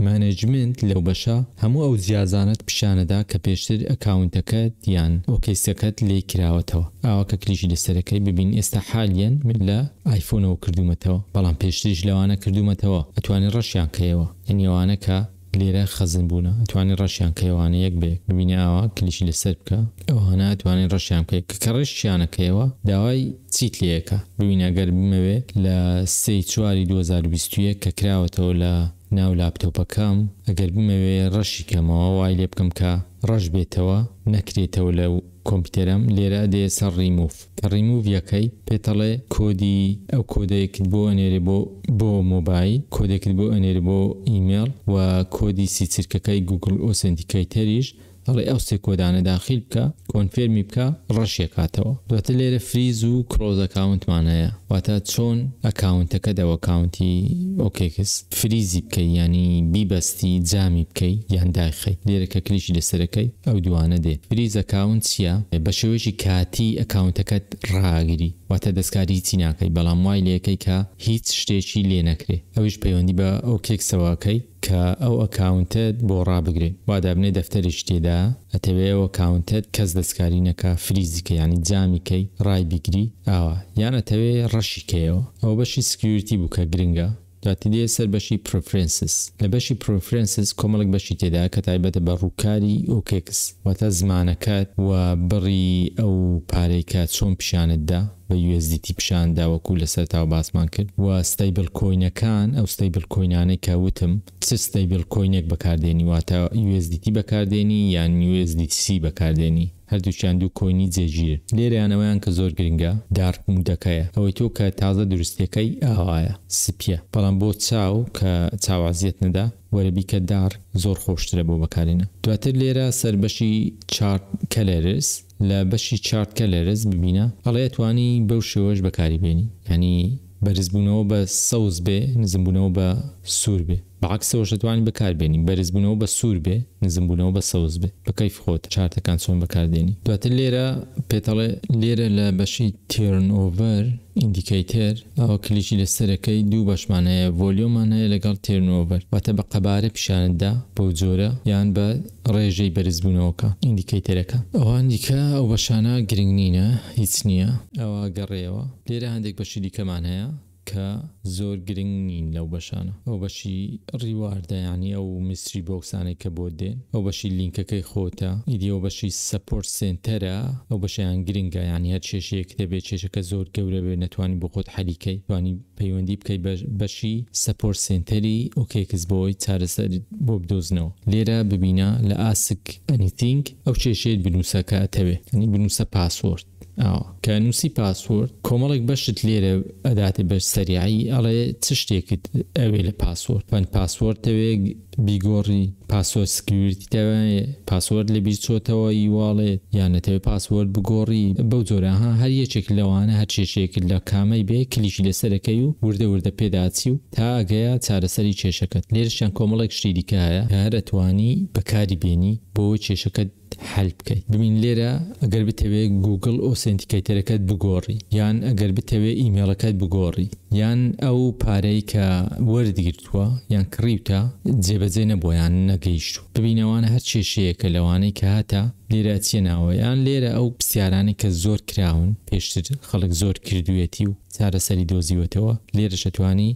مانجمنت لەو بەشە هەموو ئەو زیازانت پیشانەدا کە پێشتر ئەکاونتەکە دیان ئۆکیسەکەت لێ کراوەتەوە ئاواکە کلیژی لەسەرەکەی ببین ئێستا حالیان من لە آیفۆنەوە کردومەتەوە بەڵام پێشتریش لەوانە کردومەتەوە ئەتوانین ڕەشیان کەیەوە هەنیێوانە کە لێرە خەزن بوونە توانین ڕەشیان کەیوانە یەک بێ ببینی ئاوا کلیشی لەسەر بکە ئەوانە توانین ڕەشیان بکەی کە ڕشیانەکەیەوە داوای چیت لەکە ببینەگەر بمەوێ لە سی چواری 2020 کە کراوەتەوە لە ناو لاپتۆپەکەم ئەگەر بمەوێ ڕەشی کەمەوە وای لێ بکەم کە ڕەش بێتەوە نەکرێتەوە لەو کۆمپیوتەرم لێرە دێ سەر ڕیموف کە ڕیموف یەکەی پێتەڵێ کۆدی ئەو کۆدەیەکت بۆ ئەنێری بۆ بۆ مۆبایل کۆدێکت بۆ ئەنێری بۆ ئیمێل و کۆدی سیچرکەکەی گوگل ئۆسنتیکەی تریش دەڵێ ئەو سێ کۆدانە داخیل بکە کۆنفێرمی بکە ڕەشیکاتەوە دواتە لێرە فریز و کرۆز ئەکاونتمانەیە واتە چۆن ئەکاونتەکە دەوە کاونتی ئۆکێکس فریزی بکەی ینی بیبەستی جامی بکەی یان داخی لێرەکە کلیشی لەسەرەکەی ئەو دوانە دێ فریز ئەکاونت چیە بە شێوێکی کاتی ئەکاونتەکەت ڕاگری واتە دەستکاری چی ناکەی بەڵام وای لەکەی کە هیچ شتێکی لێ نەکرێ ئەوش پەیوەندی بە ئەو کێکسەوەکەی کە ئەو ئەکاونتت بۆ ڕابگرێت وا دابنێ دەفتەرش تێدا ئەتەوێەوە کاونتت کەس دەستکارینەکە فریزیکە ینی جامیکەی ڕای بیگری ئاوە یانەتەوێ ڕەشیکەیەوە ئەو بەشی سکیورتی بووکە گرنگە دواتە دێ سەر بەشی پرفرنسس لە بەشی پرفرنسس کۆمەڵک بەشی تێدا کە تایبەتە بە ڕووکاری ئۆککس واتە زمانەکەت و بڕی ئەو پارێکە چۆن پیشانتدا بە USDT پیشانداوەکو لەسەر تا باسمان کرد و ستیبل کۆینەکان ئەو ستیبل کۆینانەی کەوتم چ ستیبل کۆینێک بەکاردێنی واتە USDT بەکاردێنی یان USDC بەکاردێنی هەردووچیان دوو کۆینی جێگیر لێرەیانەوەیان کە زۆر گرنگە دارکم دەکەیە ئەوەی تۆ کە تازە دروستەکەی ئاوایە سپیە بەڵام بۆ چاو کە چاوازیت نەدا وەرەبیکە دار زۆر خۆشترە بۆ بەکارێنە دواتر لێرە سربەشی چارت کەلەرس لە بەشی چارتکە لە رز ببینە ئەڵێتوانی بەو شێوەش بەکاری بێنی هەنی بەرزبوونەوە بە سەوز بێ نزمبوونەوە بە سوور بێ بەعکسەوەش دەتوانین بەکاربێنین بەرزبوونەوە بە سوور بێ نزمبوونەوە بە سەوز بێ بەکەی خۆت چارتەکان چۆن بەکاردێنی دواتر لێرە پێتەڵێ لێرە لە بەشی تێرنۆڤەر ئیندیکەیتر ئەوە کلیشی لە سەرەکەی دوو بەشمانەیە ڤۆلیۆمان هەیە لەگەڵ تێرنۆڤەر واتە بە قەبارە پیشاندا بۆ جۆرە یان بە ڕێژەی بەرزبوونەوەکە ئیندیکەیتەرەکە ئەوان دیکە ئەو بەشانە گرنگ نینە هیچ نییە ئەوە گەڕێەوە لێرە هەندێک بەشی دیکەمان هەیە کە زۆر گرنگ نین لەو بەشانە ئەو بەشی ڕیواردەیانی ئەو میسری بۆکسانێک کە بۆ دێن ئەو بەشی لینکەکەی خۆتە ئیدیەوە بەشی سەپۆر سنتەرە ئەو بەشیان گرنگە یانی هەر چێشەیەک دەبێت چێشەکە زۆر گەورە بێ نتوانانی بۆ خۆت حەلیکەی توانی پەیوەندی بکەی بەشی سەپۆر سنتەری ئۆکێکس بۆی چارەسەر بۆ بدۆزنەوە لێرە ببینە لە ئاسک ئەنیتینگ ئەو چێشێت بنووسەکە تەوێت ئەنی بنووسە پاسۆرت کە نووسی پاسۆرد کۆمەڵێک بەشت لێرە ئەداتێ بەش سریایی ئەڵێ چ شتێکت ئەوێ لە پاسۆرد پند پاسۆرتەوێ بیگۆڕی پاسۆر سکیورتیتەوە پاسۆرد لە بیرچۆتەوە هیواڵێ یانەتەوێ پاسۆرد بگۆڕی بەو جۆراها هەر یەکێک لەوانە هەر چێشێکرد لە کامەی بێ کلیشی لەسەرەکەی و وردە وردە پێداچی و تاگەیە چارەسەری کێشەکەت لێرشیان کۆمەڵێک شتی دیکایە هەرەتوانی بەکاری بێنی بۆ چێشەکەت حل بکەیت ببین لێرە ئەگەر بتەوێ گوگل ئۆسنتیکەیتەرەکەت بگۆڕی یان ئەگەر بتەوێ ئیمێڵەکەت بگۆڕی یان ئەو پارەی کە وەردگرتووە یان کڕیوتە جێبەجێ نەبوویان نەگەیشت ببینەوانە هەر چێشەیەکە لەوانەی کە هاتە لێرە چیە ناوە یان لێرە ئەو پرسیارانی کە زۆر کراون پێشتر خەڵک زۆر کردوێتی و چارەسەری دۆزیوەتەوە لێرە شەتوانی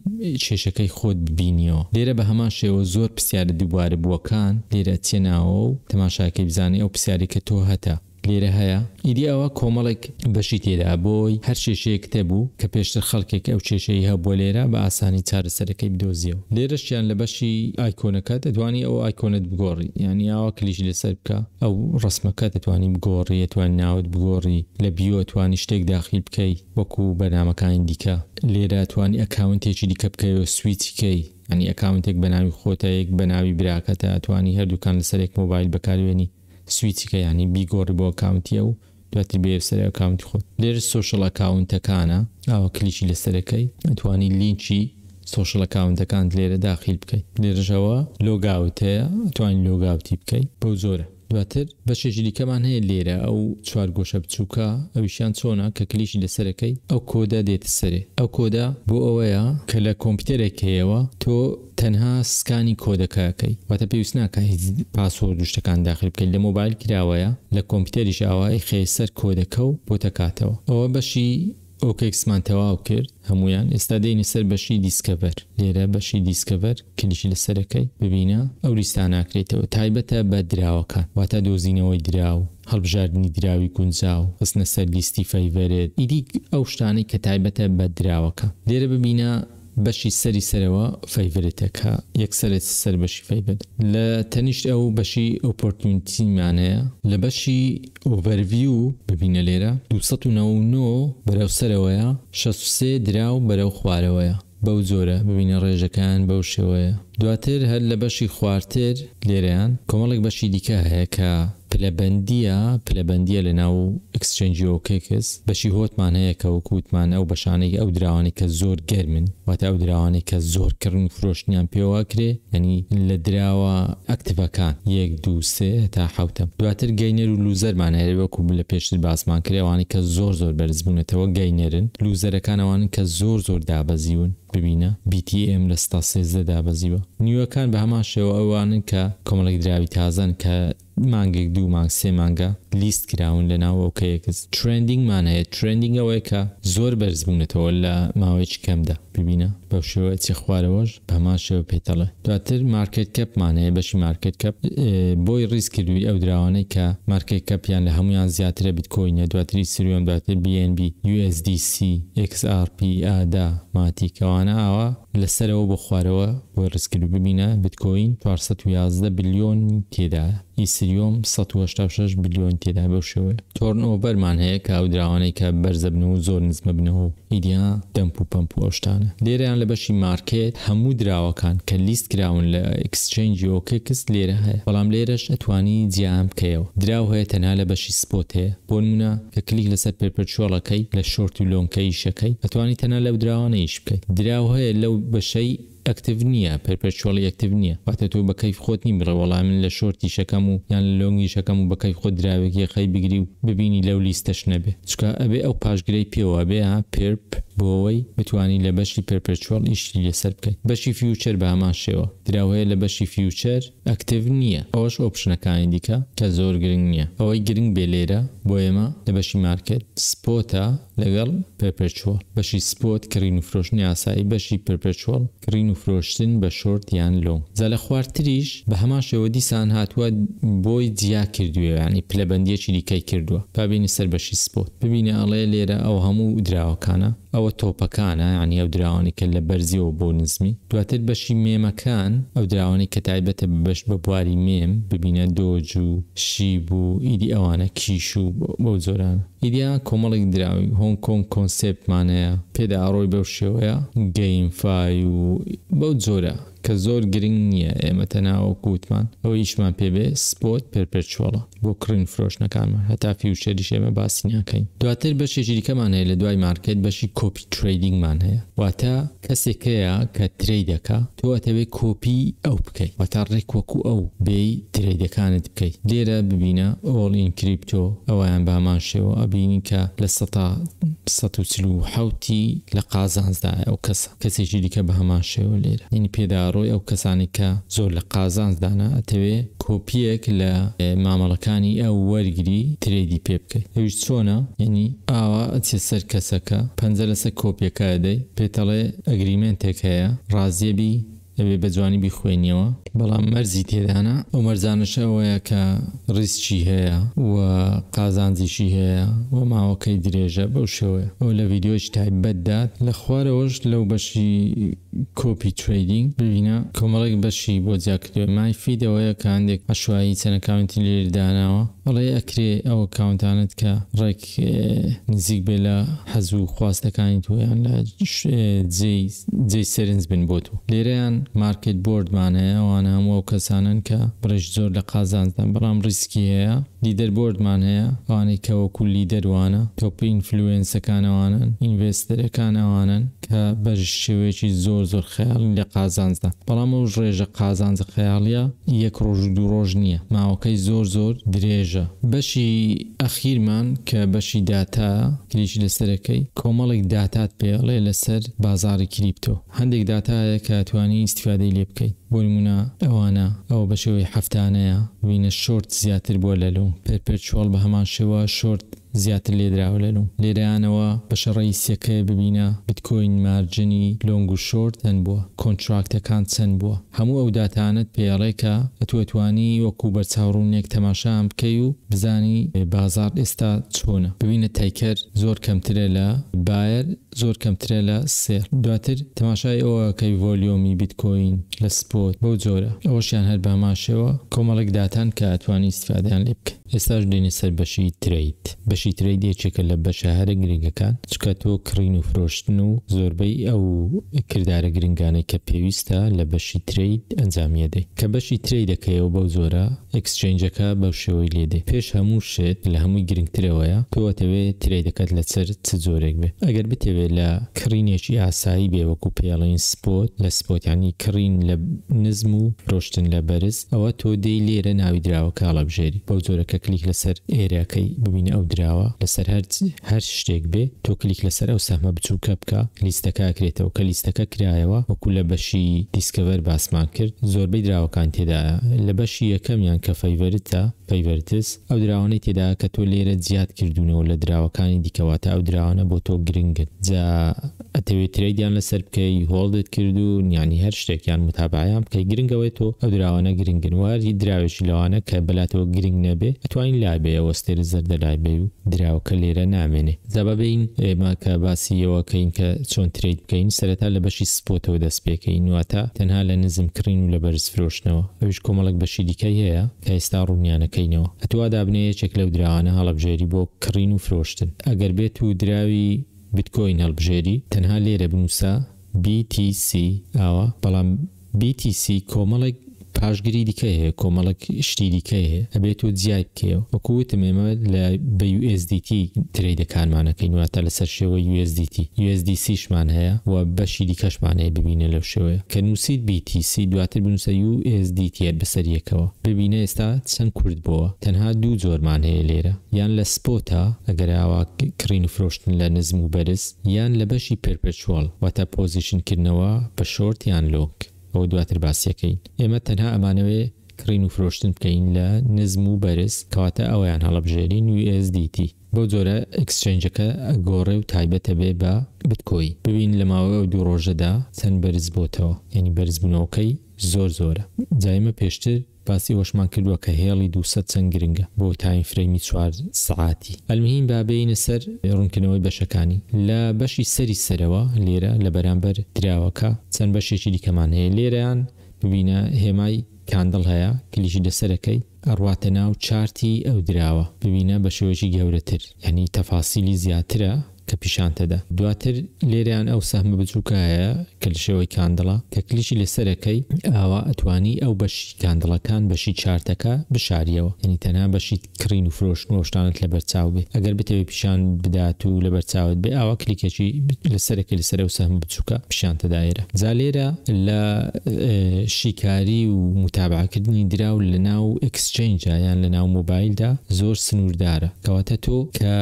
کێشەکەی خۆت ببینیەوە لێرە بە هەمان شێوە زۆر پرسیارە دووبارە بووەکان لێرە چێناوە و تەماشاکەی بزانانی ئەو پرسیاری کە تۆ هەتا لێرە هەیە ئیدی ئەوە کۆمەڵێک بەشی تێدا بۆی هەر شێشەیەک تەبوو کە پێشتر خەڵکێک ئەو کێشەی هەبووە لێرە بە ئاسانی چارەسەرەکەی بدۆزیەوە لێرەشیان لە بەشی ئایکۆنەکە دەتوانانی ئەو ئایکۆنت بگۆڕی یعنی ئاوا کلیژ لەسەر بکە ئەو ڕسمەکە دەتوانانی بگۆڕی ئەتوان ناوت بگۆڕی لە بیۆتوانی شتێک داخیل بکەی وەکو بەنامەکانی دیکە لێرە توانی ئەکاونتێکی دیکە بکەیەوە سویچکەی ئەنی ئەکاونتێک بەناوی خۆتەیەک بەناوی براکەتە ئەتوانی هەردووکان لەسەرێک مۆبایل بەکارێنی سویچیکە ینی بیگۆڕی بۆ کاونتیە و دواتر بێ سەر کاونتی خۆت لێر سوۆشل ئەکاونتەکانە ئاوە کلیشی لەسەرەکەی ئەتوانی لینچی سوۆشل ئەکاونتەکان لێرە داخیل بکەیت لێرژەوە لۆگاوت هەیە ئەتوانی لۆگاوتی بکەیت بۆ زۆرە دواتر بەشێژی دیکەمان هەیە لێرە ئەو چوار گۆشە بچووکە ئەویشان چۆنا کە کلیشی لەسەرەکەی ئەو کۆدا دێت سەرێ ئەو کۆدا بۆ ئەوەیە کە لە کۆمپیوتەرێک هەیەەوە تۆ تەنها سکانی کۆدەکەکەی واتە پێویست ناکە هیچ پاسۆر دوشتەکان داخل بکەیت لە مۆبایل کراوەیە لە کۆمپیوتەریش ئاوای خێسەر کۆدەکە و بۆ دەکاتەوە ئەوە بەشی ئۆکێکسمان تەواو کرد هەمویان ئێستا دێنە سەر بەشی دیسکەبەر لێرە بەشی دیسکەبەر کلیشی لەسەرەکەی ببینە ئەو لیستا ناکرێتەوە تایبەتە بە دراوەکە واتە دۆزینەوەی دراو هەڵبژاردننی دراوی گونجاو هەستنە سەر لیستی فەیڤەرێت ئیدی ئەو شتانی کە تایبەتە بە دراوەکە لێرە ببینە بەشی سەری سەرەوە فەیڤێتێکە یەکسەر سەر بەشی فەیبێت لە تەنیشت ئەو بەشی ئۆپۆرتنتیمانەیە لە بەشی ئۆڤەرویو ببینە لێرە 1990 بەرەو سەرەوەیە 16 دراو بەرەو خوارەوەیە بەو زۆرە ببینە ڕێژەکان بەو شێوەیە دواتر هەر لە بەشی خوارتر لێرەیان کۆمەڵێک بەشی دیکە هەیە کە پلەبندیە پلەبندیە لە ناو ئەکسچنجیۆکێکس بەشی هۆتمان هەیە کە وکووتمان ئەو بەشانێک ئەو دراوانی کە زۆر گەرمن واتە ئەو دراوانی کە زۆرکردن فرۆشتیان پێوە کرێ ینی لە دراوە ئەکتیڤەکان یەک دووسێ تا حوتە دواتر گەینەر و لوزەرمان هەیە وەکو لە پێشتر باسمان کرێوانی کە زۆر زۆر بەرزبوونێتەوە گەینەرن لوزەرەکانەوان کە زۆر زۆر دابەزیون ببینە BTM لە ستا سێزدە دابەزیوە نیوەکان بە هەمان شێوە ئەوانن کە کۆمەڵێک دراوی تازن کە مانگێک دوو مانگ سێ مانگە لیست کراون لە ناوەوکەیەکس ترندنگمان هەیە ترندنگ ئەوەیەکە زۆر بەرزبوونێتەوە لە ماوەیەکی کەمدا ببینە بەو شێوە چی خوارەوەش بەمان شێوە پێتەڵە دواتر مارکت کەپمان هەیە بەشی مارکت کەپ بۆی ڕیز کردووی ئەو دراوانەی کە مارکت کەپیان لە هەمویان زیاترە بیتکۆینە دواتری سریۆم دواتر BNB USDC XRP ئادا ماتیکەوان ئەوانە ئاوە لەسەرەوە بۆ خوارەوە بۆ ڕستکرد ببینە بتکۆین 411 بلیۆن تێدا ئیسریۆم 186 بلیۆن تێدا بەو شێوێ تۆرن ئۆبەرمان هەیە کە ئەودراوانەی کە بەرزەبن و زۆر نزمە بنەوە ئیدیا دەمپ و پمپ و ئەوشتانە لێرەیان لە بەشی مارکێت هەموو دراوەکان کە لیست کراون لە ئەکسچنجی ئۆکەکس لێرە هەیە بەڵام لێرەش ئەتوانی جیام بکەیەوە دراو هەیە تەنها لە بەشی سپۆت هەیە بۆ نمونە کە کلیک لەسەر پێپەرچۆڵەکەی لە شۆرت و لۆنکەی شەکەی ئەتوانی تەنە لەو دراوانە ئیش بکەیت دراو هەیە لەو بەشەی ئەکتیو نییە پرپەرچۆڵی ئەکتیو نییە واتە تۆ بە کەیف خۆت نیم ڕەوەڵا من لە شۆرتی شەکەم و یان لۆنگی شەکەم و بە کەیف خۆت دراوێکی خەی بگری و ببینی لەو لیستەش نەبێ چکە ئەبێ ئەو پاشگرەی پێوە بێ ها پێرپ بۆ ئەوەی بتانی لە بەشی پرپچۆل ئیشی لەسەر بکەیت بەشی فیوچەر بە هەمان شێوە دراوەیە لە بەشی فیوچەر ئەکتیو نییە ئەوەش ئۆپشنەکانی دیکە کە زۆر گرنگ نییە ئەوەی گرنگ بێ لێرە بۆ ئێمە لە بەشی مارکت سپۆتە لەگەڵ پرپچۆل بەشی سپۆت کڕین و فرۆشتنی ئاسایی بەشی پرپچۆل کڕین و فرۆشتن بە شۆرت یان لۆنگ زە لە خواردتریش بە هەمان شێوە دیسان هاتووە بۆی جیا کردوێ ینی پلەبندیەکی دیکەی کردووە بابینی سەر بەشی سپۆت ببینە ئەڵێ لێرە ئەو هەموو دراوەکانە ئەوە تۆپەکانە عنی ئەو دراوانی کە لە بەرزیەوە بۆ نزمی دواتر بەشی مێمەکان ئەو دراوانی کە تایبەتە بەش بە بواری مێم ببینە دۆج و شیب و ئیدی ئەوانە کیش و بۆ زۆرانە ئیدیا کۆمەڵێک دراوی هۆنگ کۆنگ کۆنسپتمانەیە پێدا ئەڕۆی بەو شێوەیە گەیمفای و بەو جۆرە کە زۆر گرنگ نییە ئێمە تەناوە کووتمان ئەوە ئیشمان پێبێ سپۆت پێرپەرچۆڵە بۆ کڕین فرۆشنەکانمان هەتا فیوشێری شێمە باسینیاکەین دواتر بەشێژی دیکەمان هەیە لە دوای مارکت بەشی کۆپی تریدینگمان هەیە واتە کەسێکەیە کە تریدەکە تۆتەوێت کۆپی ئەو بکەیت واتە ڕێک وەکو ئەو بێی تریدەکانت بکەیت لێرە ببینە ئۆڵین کریپتۆ ئەویان بامان شێوە بینی کە لە حوتی لە قازانزدا ئەو کەس کەسێکی دیکە بە هەمان شێوە لێرە ینی پێداڕۆی ئەو کەسانی کە زۆر لە قازانزدانا ئەتەوێ کۆپیەک لە مامەڵەکانی ئەو وەرگری ترێدی پێ بکەیت هیچ چۆنە ینی ئاوا ئەچێ سەر کەسەکە پەنجە لەسەر کۆپیەکە دەی پێتەڵێ ئەگریمنتێک هەیە ڕازیێبی دەبێت بە جوانی بخوێنیەوە بەڵام مەرزی تێدانە ئەو مەرزانشەوەیە کە ڕیسچی هەیە و قازانزیشی هەیە و ماوەکەی درێژە بەو شێوەیە ئەو لە ویددیۆش تایبەتدات لە خوارەوەش لەو بەشی کۆپی تریدینگ ببینە کۆمەڵێک بەشی بۆ جیاکردێ مایفی دەوەیە کە هەندێک ئەشایی چەند کاونتی لێرداناوە بەڵێ ئەکرێ ئەو کاونتانت کە ڕێک نزیک بێ لە حەزوو خواستەکانی تویان لە جێ سرنج بن بۆ تو لێرەیان مارکت بردمانەیە ئەوانە هەموو کەسانن کە بڕێژ زۆر لە قازانتان بەڵام ریسکی هەیە لیدەر بردمان هەیە ئەوانەی کەوەکو لیدەروانە تۆپی ئینفلوئنسەکانەوانن ئینڤێستەرەکانەوانن کە بەر شێوەیەکی زۆر زۆر خەیاڵین لە قازانزدا بەڵام ئەو ڕێژە قازانزە خەیاڵە یەک ڕۆژ دوو ڕۆژ نییە ماوەکەی زۆر زۆر درێژە بەشی ئەخیرمان کە بەشی داتا کلیش لەسەرەکەی کۆمەڵێک داتات پێڵێ لەسەر بازاری کریپتۆ هەندێک داتایە کە توانی ئیسفادەی لێ بکەیت بۆ نمونە ئەوانە ئەوە بە شێوەی هەفتانەیە بینە شۆرت زیاتر بۆ لەلو پێرپچۆڵ بە هەمان شێوە شۆرت زیاتر لێدراوە لەلو لێرەیانەوە بەشەڕی سەکە ببینە بتکۆین مارجنی لۆنگ و شۆرت هەن بووە کۆنتراکتەکان چەند بووە هەموو ئەو داتانت پێڵێکە ئەتوێتوانی وەکو بەرچاوڕوونێک تەماشام بکەی و بزانی بازار ئێستا چۆنە ببینە تایکەر زۆر کەمترە لە بایر زۆر کەمترە لە سێر دواتر تەماشای ئەوە کەی ڤۆلیۆمی بیتکۆین لە سپۆت بۆ جۆرە ئەوەشیان هەر باماشەوە کۆمەڵک داتان کە ئەتوانی استفادەیان لێ بکە ئێستاش دێنێ سەر بەشی تریت بەشی تری دێچێکە لە بەشە هەرە گرنگەکان چکە تۆ کڕین و فرۆشتن و زۆربەی ئەو کردارە گرنگانەی کە پێویستە لە بەشی ترید ئەنجامیەدەی کە بەشی تری دەکەیەوە بەو زۆرە ئەکسچنجەکە بەو شێوەی لێدێ پێش هەموو شێت لە هەمووی گرنگترەوەیە تۆتەوێت تری دەکات لەسەر چ زۆرێک بێ ئەگەر بتێوێت دەبێت لە کرینێکی ئاسایی بێوەکو پێڵین سپۆت لە سپۆتیانی کرین لە نزم و ڕۆشتن لە بەرز ئەوە تۆ دەی لێرە ناوی دراوە کاڵە بژێری بەو زۆرەکە کلیک لەسەر ئێریەکەی ببینە ئەو دراوە لەسەر هەر هەر شتێک بێ تۆ کلیک لەسەر ئەو سەمە بچووکە بکە لیستەکە کرێتەوە کە لیستەکە کرایەوە وەکو لە بەشی دیسکەەر باسمان کرد زۆربەی دراوەکان تێدایە لە بەشی یەکەمیان کە فەیڤەرتە فەیڤەرتس ئەو دراوانەی تێدا کە تۆ لێرە زیاد کردوونەوە لە دراوەکانی دیکەواتە ئەو دراوانە بۆ تۆ گرنگت ئەوەندە ئەتەوێت تریدیان لەسەر بکەی هۆڵدت کرد و نیانی هەر شتێکیان متابایان بکەی گرنگەوەی تۆ ئەو دراوانە گرنگنوواری دراوێکی لەوانە کە بەلاتەوە گرنگ نەبێ ئەتوانین لابێ وەستێر زەردەلایبێ و دراوکە لێرە نامێنێ زەبەبین ئێمە کە باسیەوەکەین کە چۆن ترید بکەین سەرەتا لە بەشی سپۆتەوە دەستپێکەکەی نواتە تەنها لە نزم کڕین و لە بەرز فرۆشنەوە ئەوش کۆمەڵک بەشی دیکەی هەیە کە ئێستا ڕوونیانەکەینەوە ئەتوا دابنەیە چێک لەو دراوانە هەڵبژێری بۆ کڕین و فرۆشتن ئەگەر بێت و دراوی بتکۆین هەڵبژێری تەنها لێرە بنووسە BTC ئاوە بەڵام BTC کۆمەڵێک پاشگیری دیکە هەیە کۆمەڵک شتی دیکە هەیە هەبێت و جیای بکەوە وەکووت ئێمە لە بە USDT تریدەکانمانەکەین واتە لەسەر شێوە USDT USDCشمان هەیە و بەشی دیکەشمان هەیە ببینە لەو شێوەیە کە نووسیت BTC دواتر بنووسە USDT بەسەر یەکەوە ببینە ئێستا چەند کورد بووە تەنها دوو زۆرمان هەیە لێرە یان لە سپۆتا ئەگەراوا کڕین و فرۆشتن لە نزم و بەرز یان لە بەشی پرپچوال واتە پۆزیشنکردنەوە بە شۆرت یان لۆک بۆ دواتر باسیەکەین ئێمە تەنها ئەمانەوێ کڕین و فرۆشتن بکەین لە نزم و بەرز کەواتە ئەویان هەڵبژێرین USDT بۆ جۆرە ئەکسچنجەکە گۆڕێ و تایبەتە بێ بە بتکۆی ببین لە ماوەی دوو ڕۆژەدا چەند بەرز بۆتەوە یعنی بەرزبوونەوەکەی زۆر زۆرە جایمە پێشتر باسی وەشمان کردووە کە هێڵی 200 چەند گرنگە بۆ تاین فرەیمی چوار سعاتی ئەلمهین بابینە سەر ڕوونکردنەوەی بەشەکانی لە بەشی سەری سەرەوە لێرە لە بەرامبەر دراوەکە چەند بەشێکی دیکەمان هەیە لێرەیان ببینە هێمای کاندڵ هەیە کلیژی دەسەرەکەی ئەڕواتە ناو چارتی ئەو دراوە ببینە بە شێوەژی گەورەتر یعنی تەفاسیلی زیاترە کە پیشانتەدا دواتر لێریان ئەو سەمە بچووکایە کلشەوەی کاندڵە کە کلیشی لەسەرەکەی ئاوا ئەتوانی ئەو بەشی کاندڵەکان بەشی چارتەکە بشاریەوە ینی تەنا بەشی کرین و فرۆشتنەوەشتانت لە بەرچاو بێ ئەگەر بتەوێت پیشان بدات و لە بەرچاوت بێ ئاوا کلیکێکی لەسەرەکە لەسەر و سەهم بچووکە پیشانتە دایرە جالێرە لە شیکاری و متابعکردنی دراو لە ناو ئەکسچنجیان لە ناو مۆبایلدا زۆر سنووردارە کەواتە تۆ کە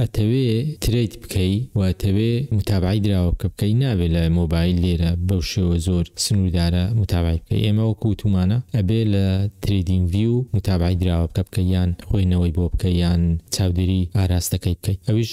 ئەتەوێ تریت بکەی واتەوێ متابعی دراوە کە بکەی نابێت لە مۆبایل لێرە بەو شێوە زۆر سنووردارە متابعی بکە ئێمە وەکو تومانە ئەبێ لە تریدین ویو متابعی درراوە بکە بکە یان خۆینەوەی بۆ بکە یان چاودێری ئاراستەکەی بکەیت ئەوش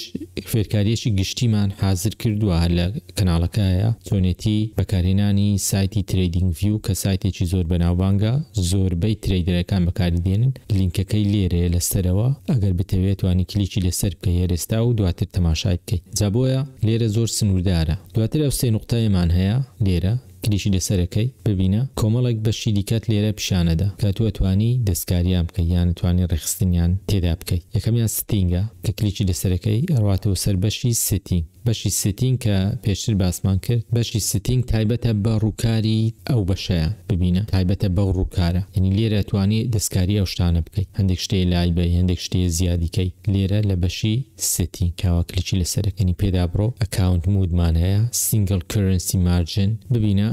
فێرکاریەکی گشتیمان حاضر کردووە لە کەناڵەکەیە چۆنێتی بەکارهێنانی سایتی تریدینگ ویو کە سایتێکی زۆر بەناوبانگە زۆربەی تریدەکان بەکاری دێنن لینکەکەی لێرەیە لەسەرەوە ئەگەر بتەوێت توانی کلیکی لەسەر بکە هێرێستا و دواتر تەماشای بکەیت جابۆیە لێرە زۆر سنووردارە دواتر ئەو سێ نقطەیەمان هەیە هەیە لێرە کریشی لەسەرەکەی ببینە کۆمەڵێک بەشی دیکات لێرە پیشانەدا کە توە توانی دەستکاریان بکە یان توانانی ڕێخستنیان تێدا بکەیت یەکەمیان ستینگە کە کلیکی لەسەرەکەی ئەڕاتەوە سەر بەشی ستی بەشی سیتین کە پێشتر باسمان کرد بەشی سیتینگ تایبەتە بە ڕووکاری ئەو بەشەیە ببینە تایبەتە بەو ڕووکارە ینی لێرە توانانی دەستکاری ئەو شتانە بکەیت هەندێک شتێ لای بە هەندێک شتێ زیادیکەی لێرە لە بەشی سیتی کاوا کلیچی لەسەرەکەنی پێدابڕۆ ئەکاونت مودمان هەیە سینگل کرنسی مارجن ببینە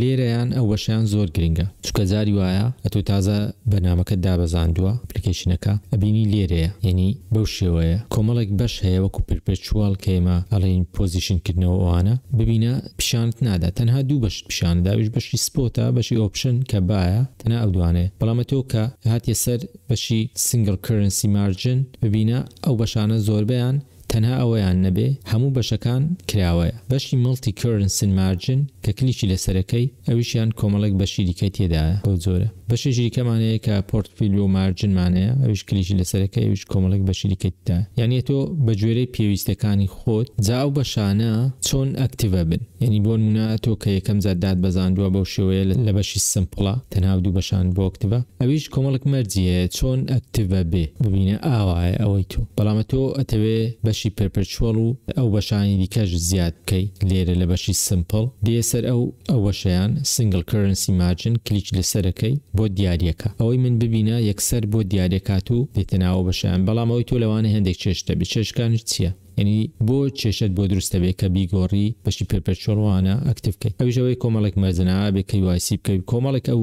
لێرەیان ئەوەشیان زۆر گرنگە چکە زاری وایە ئەتۆ تازە بەنامەکە دابەزاندووە پلیکیشنەکە ئەبینی لێرەیە یعنی بەو شێوەیە کۆمەڵێک بەش هەیە وەکو پرپچوال کەمە ئەڵین پۆزیشنکردنەوە ئەوانە ببینە پیشانت نادا تەنها دوو بەش پیشان داویش بەشی سپۆتا بەشی ئۆپشن کە باە تەنە ئەو دوانێ بەڵامەتۆ کە هاتیە سەر بەشی سنگل کرنسی مارجن ببینە ئەو بەشانە زۆربیان تەنها ئەوەیان نەبێ هەموو بەشەکان کراوەیە بەشی مڵتی کرنسن مارجن کە کلیشی لەسەرەکەی ئەویشیان کۆمەڵک بە شیریکە تێدایە بۆ جۆرە بەشی ژیریکەمانەیە کە پۆرتفیلیۆ مارجنمانەیە ئەوش کلیشی لەسەرەکەی وش کۆمەڵک بە شیریکەتدا یعنی تۆ بە جێرەی پێویستەکانی خۆت جااو بەشانە چۆن ئەکتیڤە بن یعنی بۆ نمونە تۆ کە یەکەم زادات بەزاندووە بەو شێوەیە لە بەشی سمپڵا تەناو دوو بەشان بۆ ئەکتیڤە ئەویش کۆمەڵک مەرجە چۆن ئەکتیڤە بێ ببینە ئاوایە ئەوەی تۆ بەڵامە تۆ ئەتەوێ بەشی پرپەرچۆڵ و ئەو بەشانی دیکەش زیاد بکەیت لێرە لە بەشی سمپڵ دێس لەسەر ئەو ئەوەشیان سنگل کرنسی ماجن کلیچ لەسەرەکەی بۆ دیارەکە ئەوەی من ببینە یەکسەر بۆ دیارێکات و دێتەناوە بەشیان بەڵام ئەوی تۆ لەوانە هەندێک چێشتە بچێشکان چییە ینی بۆ چێشت بۆ دروستە بێ کە بیگۆڕی بەشی پێپەرچۆڕوانە ئەکتفکەیت ئەوژەوەی کۆمەڵک مەزنە بێ کەی واسی بکەیت کۆمەڵێک ئەو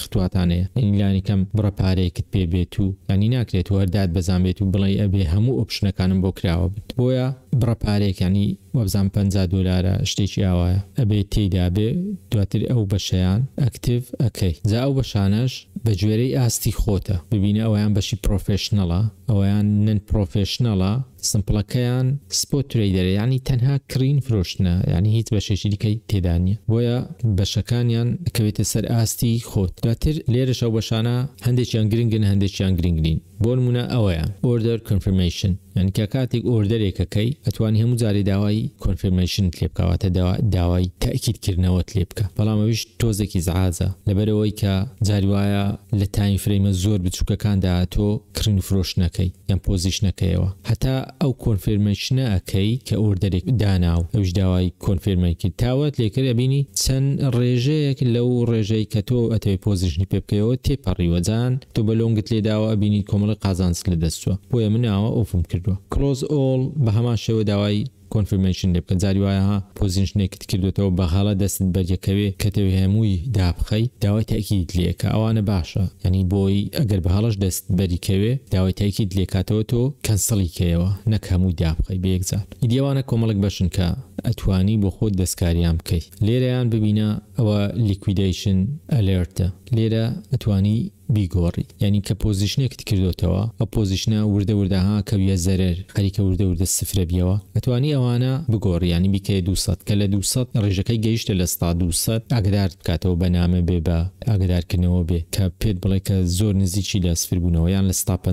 خواتانەیە ئینلانی کەم بڕە پارەیەکت پێبێت و ینی ناکرێت وەرداد بەزانبێت و بڵێ ئەبێ هەموو ئۆپشنەکانم بۆ کراوە بێت بۆیە بڕە پارێکانی وەبزان 50 دلارە شتێکی ئاوایە ئەبێ تێدا بێ دواتر ئەو بەشیان ئەکتیو ئەکەی جا ئەو بەشانەش بە گوێرەی ئاستی خۆتە ببینە ئەویان بەشی پرۆفشنەڵە ئەویان نن پرۆفشنەڵە سمپڵەکەیان سپۆتریدەرەیانی تەنها کرین فرۆشتنە ینی هیچ بەشێکی دیکەی تێدانە بۆیە بەشەکانیان کەوێتە سەر ئاستی خۆت دواتر لێرەشە بەشانە هەندێکیان گرنگن هەندێکیان گرنگین بۆ نمونە ئەوەیە ئۆردر کنفرممەشن ئەنکە کاتێک ئۆردەرێکەکەی ئەتوانی هەموو جارێ داوای کنفرممەشن لێبکەواتە داوای تاکیدکردنەوەت لێ بکە بەڵامەویش تۆزێکی زعازە لەبەرەوەی کە جاریواایە لە تاین فرەیمە زۆر بچووکەکاندا تۆ کرن فرۆشنەکەی یان پۆزیشنەکەیەوە هەتا ئەو کۆنفرممەشنە ئەەکەی کە ئۆردەرێک داناو ئەوش داوای کۆنفرمێکی تاوت لێکرد ئەبینی چەند ڕێژەیەک لەو ڕێژەی کە تۆ ئەتەوەی پۆزیشنی پێ بکەیەوە تێپەڕیوەجان تۆ بە لۆنگت لێداوە ئەبینی کۆمە کۆمەڵی قازانس لە دەستووە بۆیە منەوە ئۆفم کردووە کلۆز ئۆل بە هەمان شێوە داوای کۆنفرمشن لێ بکەن جاری وایەها پۆزیشنێکت کردوێتەوە بەخاڵە دەست بەرجەکەوێ کەتەوە هەمووی دابخی داوای تاکیید لێکە ئەوانە باشە ینی بۆی ئەگەر بەهاڵش دەست بەریکەوێ داوای تاکیید لێکاتەوە تۆ کەنسڵی کەیەوە نەک هەمووی دابخی بێکزار ئیدیوانە کۆمەڵک بەشنکە ئەتوانی بۆ خۆت دەستکاریان بکەیت لێرەیان ببینە ئەوە لیکویدیشن ئەلێرتە لێرە ئەتوانی بیگۆڕی یعنی کە پۆزیشنێکت کردوتەوە ئە پۆزیشنە وردە وردەها کەویە زەرەر خەریکە وردە وردە سفرە بیەوە ئەتوانی ئەوانە بگۆڕیانی بیکە 200 کە لە 200 ڕێژەکەی گەیشتە لە ستا 200 ئەگدار بکاتەوە بەنامە بێ بە ئەگدارکردنەوە بێ کە پێت بڵێ کە زۆر نزییکی لە سفربوونەوە یان لە ستا پ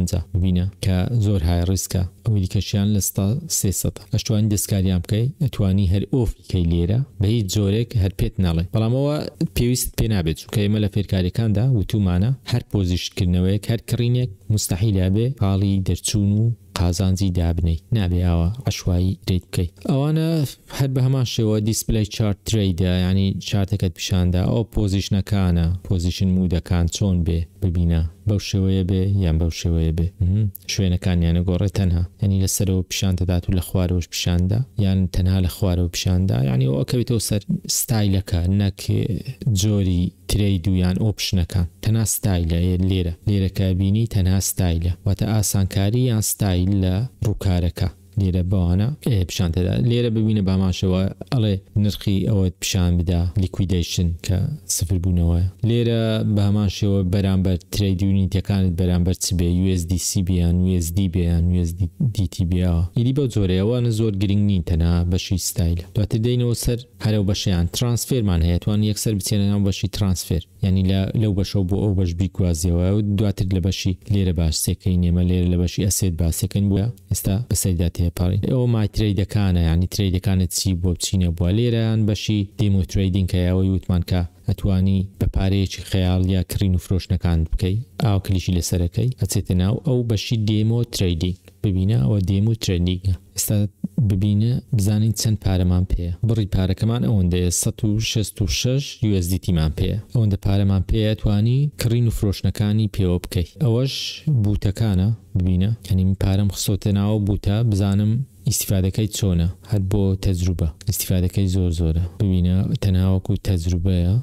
بینە کە زۆر های ڕیسکە ئەوی کەشیان لە ستا سێسە ئەشتوانی دەستکاریان بکەی ئەتوانی هەر ئۆفیکەی لێرە بە هیچ جۆرێک هەر پێت ناڵێ بەڵامەوە پێویست پێ نابێت چکە ئمە لە فێرکاریەکاندا وتومانە هەر پۆزیشتکردنەوەیەک هەر کڕینێک مستحیلابێ پاڵی دەرچوون و قازانجی دابنەی نابێاوە عشوایی ریت بکەیت ئەوانە هەر بە هەمان شێوە دیسپلی چارت تریدا ینی چارتەکەت پیشاندا ئەو پۆزیشنەکانە پۆزیشن مودەکان چۆن بێ ببینە بەو شێوەیە بێ یان بەو شێوەیە بێ شوێنەکان یانە گۆڕێ تەنها ینی لەسەرەوە پیشان دەدات و لە خوارەوەش پیشاندا یان تەنها لە خوارەوە پیشاندا ینی ئەوکەوێتەوە سەر ستایلەکە نەک جۆری تری دویان ئۆپشنەکان تەنا ستایلە لێرە لێرەکە بینی تەنها ستایلە واتە ئاسانکاری یان ستایل لە ڕووکارەکە لێرە بەوانە پیشان تێدا لێرە ببینە باماشەوە ئەڵێ نرخی ئەوەت پیشان بدا لیکویدیشن کە سفر بوونەوە لێرە باماشەوە بەرامبەر تریدیونیتەکانت بەرامبەر چ بێ USDC بیان USD بیان USDDT بیاوە ئیدی بە زۆرەیەوانە زۆر گرنگ نین تەنا بەشی ستایل دواتر دەینەوە سەر هەرو بەشیان ترانسفێرمان هەیەوان یەکسەر بچێنە ناو بەشی ترانسفێر ینی لەو بەشەوە بۆ ئەو بەش بیگوازیەوە و دواتر لە بەشی لێرە باشسێکەکەی نێمە لێرە لە بەشی ئەسێت باسەکەن بووە ئێستا بەسەریدا تێ پێپڵی ئەوە مای تریدەکانە ینی تریدەکانت چی بۆ بچینە بووە لێرەیان بەشی دێمو تریدین کە یاوەی وتمانکە ئەتوانی بە پارەیەکی خەیاڵ یا کڕین و فرۆشنەکان بکەیت ئاو کلیشی لەسەرەکەی ئەچێتە ناو ئەو بەشی دێمۆ تریدی ببینە ئەوە دێم و ترێنیگە ئێستا ببینە بزانین چەند پارەمان پێەیە بڕی پارەکەمان ئەوەندەیە 1666 USDتیمان پێەیە ئەوەندە پارەمان پێەیە توانی کڕین و فرۆشنەکانی پێوە بکەیت ئەوەش بوتەکانە ببینە کەنیم پارەم خسۆتە ناوە بوتە بزانم ئیسیفادەکەی چۆنە هەر بۆ تەجروبە ئیسیفادەکەی زۆر زۆرە ببینە تەناوەکو تەجروبەیە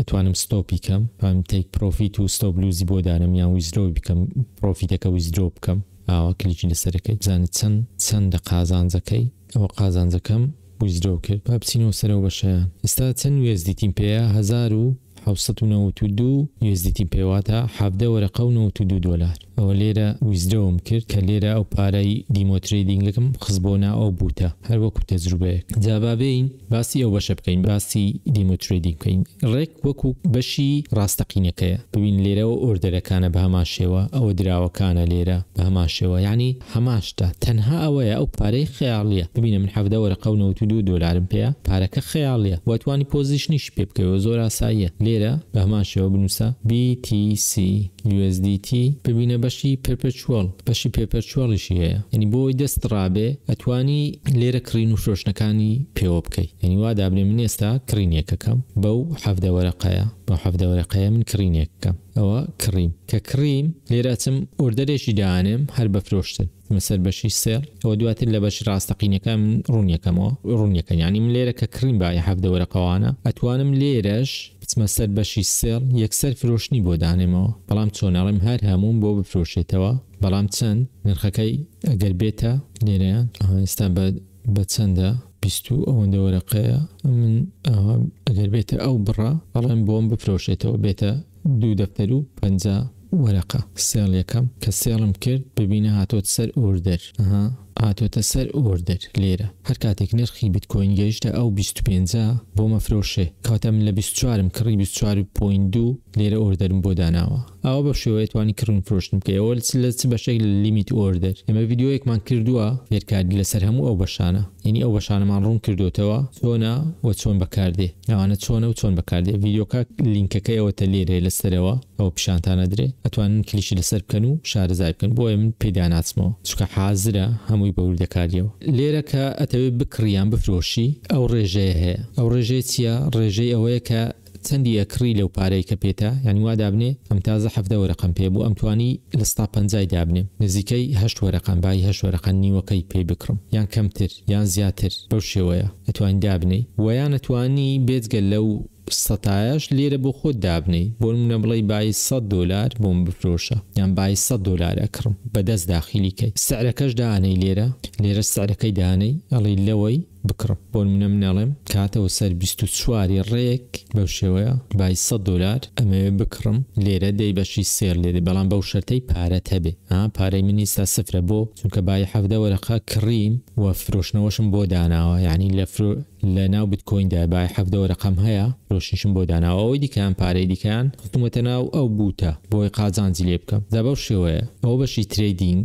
ئەتوانم ستۆپی کەم پامتێک پرۆفیت و ستۆبلوزی بۆ دارم یان ویزرۆ بکەم پرۆفیتەکە ویزرۆ بکەم ئاوا کلیکی لەسەرەکەی زانیت چەند چەندە قازانجەکەی ئەوە قازانجەکەم بووی زرۆ کرد با بچینەوە سەرەوە بەشیان ئێستا چەند وێزدیتیم پێەیە 1992 یزدیتیم پێواتە حەبدە وەرەقە و 92 دلار ئەوە لێرە ویزدۆم کرد کە لێرە ئەو پارەی دیمۆتریدینگەکەم خزبۆنا ئەو بووتە هەر وەکو تەجروبەیەک جابابین باسی ئەو بەشە بکەین باسی دیمۆتریدی بکەین ڕێک وەکو بەشی ڕاستەقینەکەیە ببین لێرەوە ئۆردەرەکانە بە هەما شێوە ئەوە دراوەکانە لێرە بە هەما شێوە ینی هەماشتا تەنها ئەوەیە ئەو پارەی خیاڵیە ببینە من حەفدە وەرەقە 92 دلارم پێەیە پارەکە خیاڵیە وتوانی پۆزیشنیش پێ بکەوە زۆر ئاساییە لێرە بە هەمان شێوە بنووسە BTC USDT ببینە بەشی پرپچوەل بەشی پێپەرچوەڵیشی هەیە ینی بۆی دەستڕابێ ئەتوانی لێرە کرین و شۆشنەکانی پێوە بکەیت ینی وا دابنێ من ئێستا کرینێکەکەم بەو حەفدەوەرەقەیە بە حەفدەوەرەقەیە من کرینێکەکەم ئەوە کریم کە کریم لێرەچم ئۆردەرێکی داانم هەر بەفرۆشتن مەسەر بەشی سێر ئەوە دواتر لە بەش ڕاستەقینەکەم ڕوونیەکەمەوە ڕوونیەکەنیانی من لێرە کە کریم باە هەفدەوەرەقەوانە ئەتوانم لێرەش بچمە سەر بەشی سێڵ یەکسەر فرۆشتنی بۆ دانێمەوە بەڵام چۆناڵم هەر هەموم بۆ بفرۆشێتەوە بەڵام چەند نرخەکەی ئەگەر بێتە لێرەیان ئەستا بە چەندە بیست و ئەوەندە وەرەقەیە من ئەگەر بێتە ئەو بڕە بەڵێم بۆم بفرۆشێتەوە بێتە دوو دەفتەر و پ وەرەقە سێڵ یەکەم کە سێڵم کرد ببینە هاتۆت سەر ئوردەر هاتۆتە سەر ئۆردر لێرە هەر کاتێک نرخی بیتکۆین گەیشتە ئەو 25 بۆ مەفرۆشێ کاتەم لە 24م کڕی 24.2 لێرە ئۆردەرم بۆ داناوە ئەوا بە شێوەیەتوانی کڕون فرۆشتن بکەیەوە لە چ بەشێک لە لیمیت ئۆردر ئەمە یددیوەکمان کردووە فێرکاری لەسەر هەموو ئەو بەشانە یعنی ئەو بەشانەمان ڕوون کردوتەوە چۆنا و چۆن بەکاردێ ناوانە چۆنە و چۆن بەکاردێ ڤیددیوکە لینکەکەیەوەتە لێرێ لەسەرەوە ئەو پیشانتانە درێ ئەتوانن کلیشی لەسەر بکەن و شارەزای بکەن بۆ من پێدا ناچمەوە چکە حازرە هەمووی هەمووی بەور دەکاریەوە لێرە کە ئەتەوێت بکریان بفرۆشی ئەو ڕێژەیە هەیە ئەو ڕێژێ چییە ڕێژەی ئەوەیە کە چەندی ئەکری لەو پارەی کە پێێتە یعنی وا دابنێ ئەم تازە حەفتە وەرەقم پێ بوو ئەم توانی لەستا پنجای دابنێ نزیکەی هەشت وەرەقم بای هەش وەرەقەن نیوەکەی پێی بکڕم یان کەمتر یان زیاتر بەو شێوەیە ئەتوانی دابنەی ویان ئەتوانی بێجگە لەو سەتایش لێرە بۆ خۆت دابنی بۆ منە بڵی بای 100 دلار بۆم بفرۆشە یان بای 100 دلار ئەکڕم بەدەست داخلیکەی سەرەکەش داانەی لێرە لێرە سەرەکەی دانەی ئەڵی لەوەی بکڕم بۆن منە منەڵێم کاتەوە سەر 24واری ڕێک بەو شێوەیە بای 100 دلار ئەمەوێ بکڕم لێرە دەی بەشی سێر لێرە بەڵام بەو شەرەی پارەت هەبێ ئا پارەی منیستا سفرە بۆ چونکە بای حەفدە وەرەقا کڕیم و فرۆشنەوەشم بۆ داناوە یعنی لە لە ناو بتکۆیندا بای حەفتەوە ڕقم هەیە ڕۆشنشم بۆ داناەوەی دیکان پارەی دیکان خستومەتە ناو ئەو بوتە بۆی قازانزی لێ بکەم دا بەو شێوەیە ئەو بەشی تریدینگ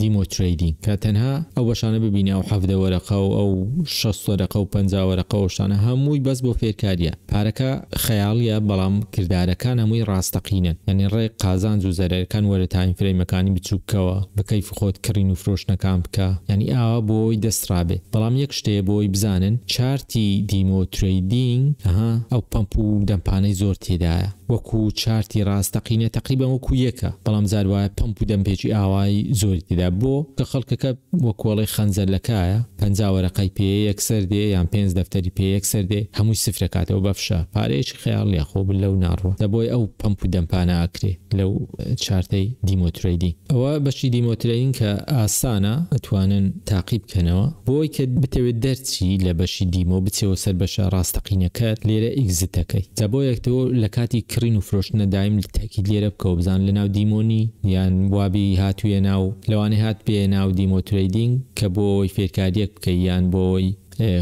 دیمۆ تریدینگ کە تەنها ئەو بەشانە ببینە و حەفتەوەرەقە و ئەو 600ەقە و 50وەرەقە وشانە هەمووی بەس بۆ فێرکاریە پارەکە خەیاڵیە بەڵام کردارەکان هەمووی ڕاستەقینن ینی ڕێ قازان و زەرەکان وەرە تاین فرەیمەکانی بچووکەوە بەکەیف خۆت کڕین و فرۆشنەکان بکە ینی ئاوا بۆی دەسترابێ بەڵام یەک شتەیە بۆی بزانن چارتی دیمۆتریدینگ ئەو پمپ و دەمپانەی زۆر تێدایە وەکو چارتی ڕاستەقینە تقریبان وەکو یەکە بەڵام زارواە پمپ و دەمپێکی ئاوای زۆری تدا بۆ کە خەڵکەکە وەکوڵی خەنجەرلەکایە پەنجاوەرەقەی پێ یەکسەر دێ یان پێنج دەفتەری پێ یەکسەر دێ هەمووی سفرەکاتەوە بەفشە پارەیەکی خیاڵ یاخۆ بن لەو ناڕوە دەبی ئەو پمپ و دەمپانە ئاکرێ لەو چارتەی دیمۆتریدی ئەوە بەشی دیمۆترین کە ئاسانە ئەتوانن تاقیب بکەنەوە بۆی کە بتەوێت دەرچی لە بەشی دیمۆ بچێەوە سەر بەشە ڕاستەقینەکەت لێرە ئیگزتەکەی دەبۆ یەکتەوە لە کاتی کر کڕین و فرۆشتنە دایم تاکیید لێرە بکەوە بزان لە ناو دیمۆنی یان وابی هاتوویە ناو لەوانێ هات پێ ناو دیمۆتریدینگ کە بۆی فێرکاریەک بکە یان بۆی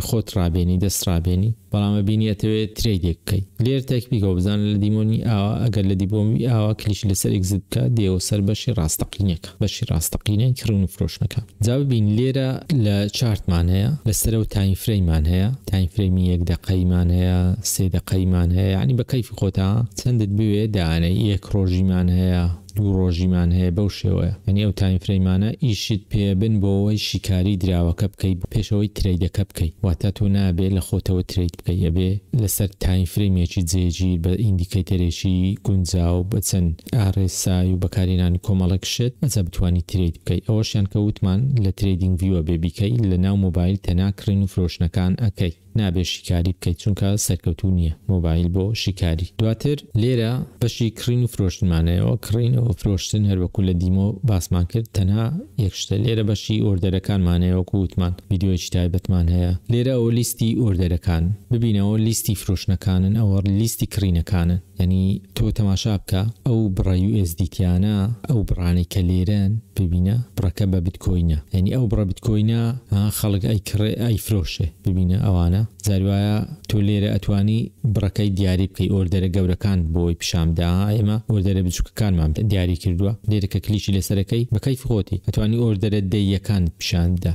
خۆت ڕابێنی دەست ڕابێنی بەڵامە بینیەتەوێت تریدێک بکەیت لێر تێکپیکەوە بزان لە دیمۆنی ئاوا ئەگەر لە دیبۆمی ئاوا کلیش لەسەر ئگزت بکە دێوە سەر بەشی ڕاستەقینەکە بەشی ڕاستەقینەی کڕون و فرۆشنەکە جاوبین لێرە لە چارتمان هەیە لەسەر و تاین فرەیمان هەیە تاین فرەیمی یەک دقەیمان هەیە سێ دقەیمان هەیە ینی بە کەیفی خۆتا چەندت بوێ دانەی یەک ڕۆژیمان هەیە دوو ڕۆژیمان هەیە بەو شێوەیە ئەنی ئەو تایم فرەیمانە ئیشت پێبن بۆەوەی شیکاری دراوەکە بکەیت پێشەوەی تریدەکە بکەیت واتە تۆ نابێ لە خۆتەوە ترید بکەی ئەبێ لەسەر تایمفرێمێکی جێجی بە ئیندیکەیتەرێکی گونجاو بە چەند ئارێسای و بەکارێنانی کۆمەڵک شت ئەزە بتانی ترید بکەیت ئەوەشیان کە وتمان لە تریدینگ ویوە بێبیکەی لە ناو مۆبایل تەناکرین و فرۆشنەکان ئەەکەی نابێت شیکاری بکەیت چونکە سەرکەوتو نییە مۆبایل بۆ شیکاری دواتر لێرە بەشی کڕین و فرۆشتمانەوە کڕین و فرۆشتن هەروەکو لە دیمۆ باسمان کرد تەنها یەکشتە لێرە بەشی ئۆردەرەکانمانەیەوەکو وتمان یددیۆکی تایبەتمان هەیە لێرە ئەو لیستی ئۆردەرەکان ببینەوە لیستی فرۆشنەکانن ئەوە لیستی کرینەکانن یعنی تۆ تەماشا بکە ئەو بڕای USDتیانە ئەو بڕانی کە لێرەن ببینە بڕەکە بە بتکۆینە ینی ئەو بڕە بتکۆینە خەڵک ئەی فرۆشێ ببینە ئەوانە زاروایە تۆ لێرە ئەتوانی بڕەکەی دیاری بکەی ئۆردەرە گەورەکان بۆی پیشامدا ئێمە ئۆردەرە بچووکەکانمان دیاری کردووە لێرەکە کلیشی لەسەرەکەی بەکەی فخۆتی ئەتوانی ئۆردەرە دەیەکان پیشاندا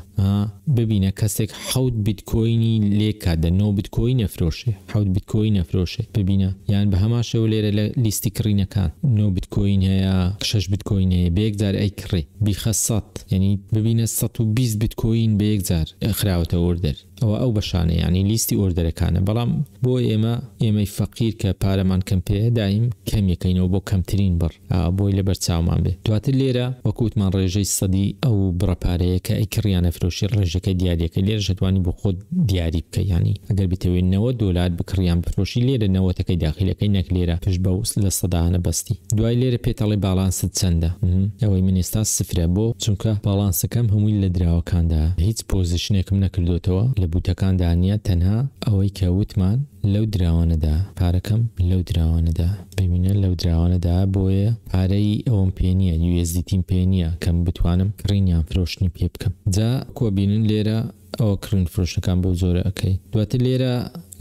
ببینە کەسێک حوت بیتکۆینی لێکاتدە نۆ بیتکۆی نەفرۆشێ حوت بیتکۆی نەفرۆشێ ببینە یان بە هەماشەوە لێرە لە لیستی کڕینەکان نۆ بیتکۆین هەیە شش بیتکۆین هەیە بێکجار ئەی کڕێ بیخە سەد یعنی ببینە 120 بیتکۆین بە یەکجار خراوەتە ئۆردەر ئەوە ئەو بەشانە ینی لیستی ئۆردەرەکانە بەڵام بۆ ئێمە ئێمەی فەقیر کە پارەمان کەم پێدایم کەمەکەینەوە بۆ کەمترین بڕ بۆی لە بەرچاومان بێت دواتر لێرە وەکووتمان ڕێژەی سەدی ئەو بڕەپارەیە کە ئەی کڕیانە فرۆشی ڕێژەکەی دیارەکە لێر ژەتوانی بۆ خۆت دیاری بکە ینی ئەگەر بتەوێنەوە دۆلات بکڕیان بفرۆشی لێرە نەوەتەکەی داخلەکەی نەک لێرە پشت بە لە سەداانە بەستی دوای لێرە پێتەڵی باڵانست چەندە ئەوەی منێستا سفرە بۆ چونکە باڵانسەکەم هەمووی لە دراوەکاندا هیچ پۆزیشنێکم نەکردوێتەوە لە بەربووتەکان دانیە تەنها ئەوەی کە وتمان لەو دراوانەدا پارەکەم لەو دراوانەدا ببینە لەو دراوانەدا بۆیە پارەی ئەوم پێنیە یUSDتیم پێنیە کەم بتوانم کڕینیان فرۆشتنی پێ بکەم جا کۆبینن لێرە ئەوە کڕین فرۆشەکان بەو زۆرە ئەەکەی دواتر لێرە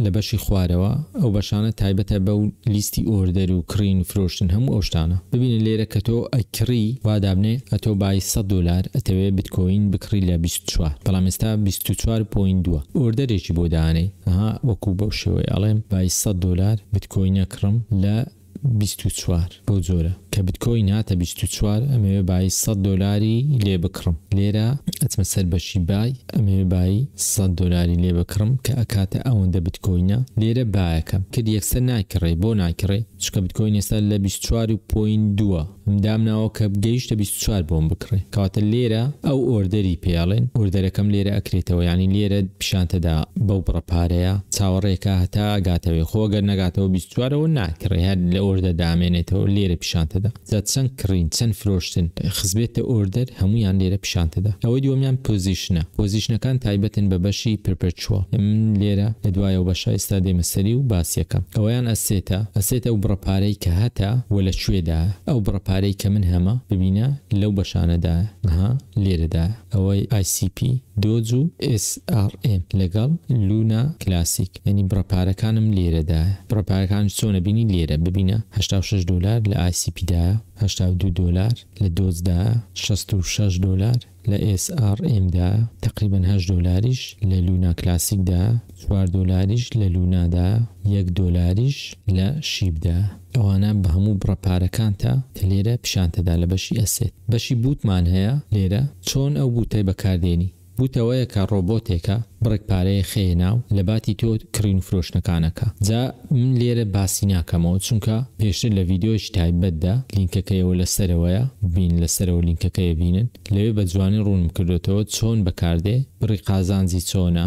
لە بەشی خوارەوە ئەو بەشانە تایبەتە بە و لیستی ئۆردەر و کڕین فرۆشتن هەموو ئەوشتانە ببینە لێرە کە تۆ ئەکڕی وادابنێ ئەتۆ بای 100 دلار ئەتەوێ بتکۆین بکڕی لە 24 بەڵام ئێستا 24.2 ئۆردەرێکی بۆ دانەی ها وەکوو بەو شێوەی ئەڵێم بای 100 دلار بتکۆینە کڕم لە 24 بۆ جۆرە کە بتکۆی ناتە 24 ئەمێ بای 100 دلاری لێ بکڕم لێرە ئەچمە سەر بەشی بای ئەمێ بای 100 دلاری لێ بکڕم کە ئەکاتە ئەوەندە بتکۆینە لێرە باەکەم کرد یەکسەر ناکڕێ بۆ ناکڕێ چکە بتکۆین ێستا لە 24 پوین دووە مدامناوە کە گەیشتە 24 بۆم بکڕێ کاتە لێرە ئەو ئۆردەری پێڵێن ئۆردەرەکەم لێرە ئەکرێتەوە ینی لێرە پیشانتەدا بەو بڕەپارەیە چاوەڕێکە هەتا ئاگاتەوەی خۆگەر نەگاتەوە 24ەوە ناکڕێ هەر لە ئۆ ئۆردە دامێنێتەوە لێرە پیشانتەدا زات چەند کڕین چەند فرۆشتن خزبێتە ئۆردەر هەمویان لێرە پیشانتەدا ئەوەی دووەمیان پۆزیشنە پۆزیشنەکان تایبەتن بە بەشی پرپەرچوە من لێرە لە دوایەوە بەشە ئێستا دێمەسەری و باسیەکەم ئەویان ئەسێتە ئەسێتە و بڕپارەی کە هەتا وە لە کوێدا ئەو بڕپارەی کە من هەمە ببینە لەو بەشانەدا نها لێرەدا ئەوەی ICP دۆز و SRM لەگەڵ لونا کلاسیک ینی بڕپارەکانم لێرەدا بڕپارەکان چۆنە بینی لێرە ببینە 1960 دلار لە آیسیPدا 82 دلار لە دۆزدا 66 دلار لە SRMدا تقریبن 8 دلاریش لە لونا کلاسیکدا 4 دلاریش لە لونادا 1 دلاریش لە شیبدا ئەوانە بە هەموو بڕەپارەکان تا لێرە پیشانتەدا لە بەشی ئەسێت بەشی بوتمان هەیە لێرە چۆن ئەو بوتەی بەکاردێنی بوتەوەیە کە ڕۆبۆتێکە بڕێک پارەیە خێناو لە باتی تۆ کڕین فرۆشنەکانەکە جا من لێرە باسی ناکەمەوە چونکە پێشتر لە ویددیۆش تایبەتدا لینکەکەیەوە لەسەرەوەیە بین لەسەرەوە لینکەکەی بینن لەوێ بە جوانی ڕوونم کردێتەوە چۆن بەکاردێ بڕی قازانزی چۆنا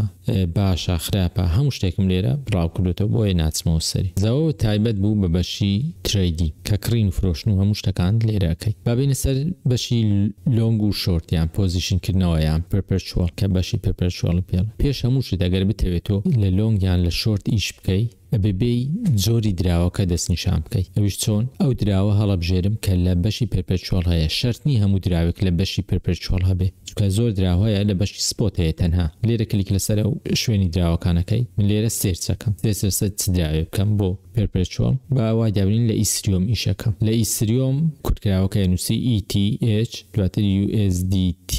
باشە خراپە هەموو شتێکم لێرە بڕاوکردێتەوە بۆیە ناچمەوە سەری زەوە تایبەت بوو بە بەشی تریدی کە کڕین فرۆشن و هەموو شتەکان لێرەکەی بابینە سەر بەشی لۆنگ و شۆرتیان پۆزیشنکردنەوەیان پرپەرچوەڵ کە بەشی پرپەرچوەڵ پێڵ پێ پێش هەمووشت ئەگەر بتەوێتۆ لە لۆنگیان لە شۆرت ئیش بکەی ئەبێ بێی جۆری دراوەکە دەستنیشان بکەیت ئەوش چۆن ئەو دراوە هەڵبژێرم کە لە بەشی پرپەرچۆڵ هەیە شەرنی هەموو دراوێک لە بەشی پرپەرچۆڵ هەبێ کە زۆر دراوەیە لە بەشی سپۆت هەیە تەنها لێرە کلیک لەسەر و شوێنی دراوەکانەکەی من لێرە سێرچەکەم سێسەر چدراوێ بکەم بۆ پێرپچۆل باوا دابنین لە ئیسریۆم ئیشەکەم لە ئیسریۆم کورتکراوەکە نووسی ETH دواتر USDT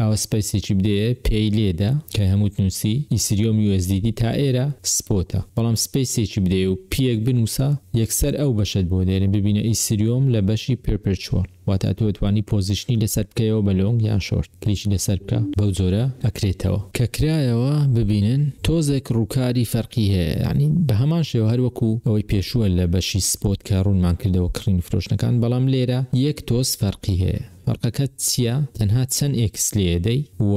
ئەوە سپیسێکی بدەیە پێی لێدا کە هەمووت نووسی ئیسریۆم USDD تا ئێرە سپۆتە بەڵام سپیسێکی بدەیە و پیەک بنووسە یەکسەر ئەو بەشت بۆ دێنێ ببینە ئیسریۆم لە بەشی پێرپچۆل واتە تۆ توانی پۆزیشنی لەسەر بکەیەوە بە لۆنگ یان شۆرت کریشی لەسەر بکە بەو جۆرە ئەکرێتەوە کە کرایەوە ببینن تۆزێک ڕووکاری فەرقی هەیە ینی بە هەمان شێوە هەروەکو ئەوەی پێشووە لە بەشی سپۆت کە ڕوونمان کردەوە کڕین فرۆشنەکان بەڵام لێرە یەک تۆز فەرقی هەیە فەرقەکە چییە تەنها چەند ئکس لێدەی و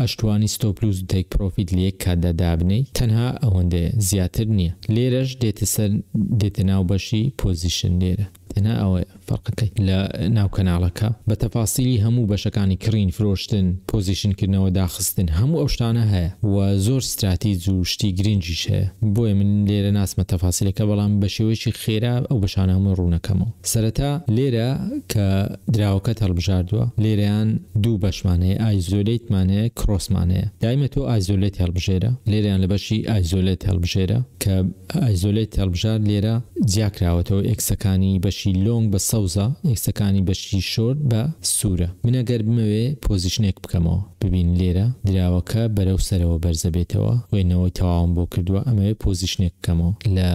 ئەشتوانی ستۆپلوس دەیک پرۆفیت لەیەک کاتدا دابنەی تەنها ئەوەندێ زیاتر نییە لێرەش دێتە سەر دێتە ناو بەشی پۆزیشن لێرە تەنها ئەوە فەرقەکەی لە ناوکەناڵەکە بە تەفاسیلی هەموو بەشەکانی کرین فرۆشتن پۆزیشنکردنەوە داخستن هەموو ئەو شتانە هەیە و زۆر استراتی زوشتی گرنجیش هەیە بۆیە من لێرە ناسمە تەفاسیلەکە بەڵام بە شێوەیەکی خێرا ئەو بەشانە هەموو ڕوونەکەمەوە سەرەتا لێرە کە دراوەکە هەڵبژاردووە لێرەیان دوو بەشمانەیە ئایزۆلیتمانەیە کرۆسمانەیە دایمە تۆ ئایزۆلێت هەڵبژێرە لێرەیان لە بەشی ئایزۆلێت هەڵبژێرە کە ئایزۆلێت هەڵبژار لێرە جیاکراوەتەوە ئێکسەکانی بەشی لۆنگ بە سەوزە ئێکسەکانی بەشی شۆرت بە سوورە منەگەر بمەوێ پۆزیشنێک بکەمەوە ببین لێرە دراوەکە بەرەو سەرەوە بەرزەبێتەوە وێنەوەی تەواوم بۆ کردووە ئەمەوێ پۆزیشنێک بکەمەوە لە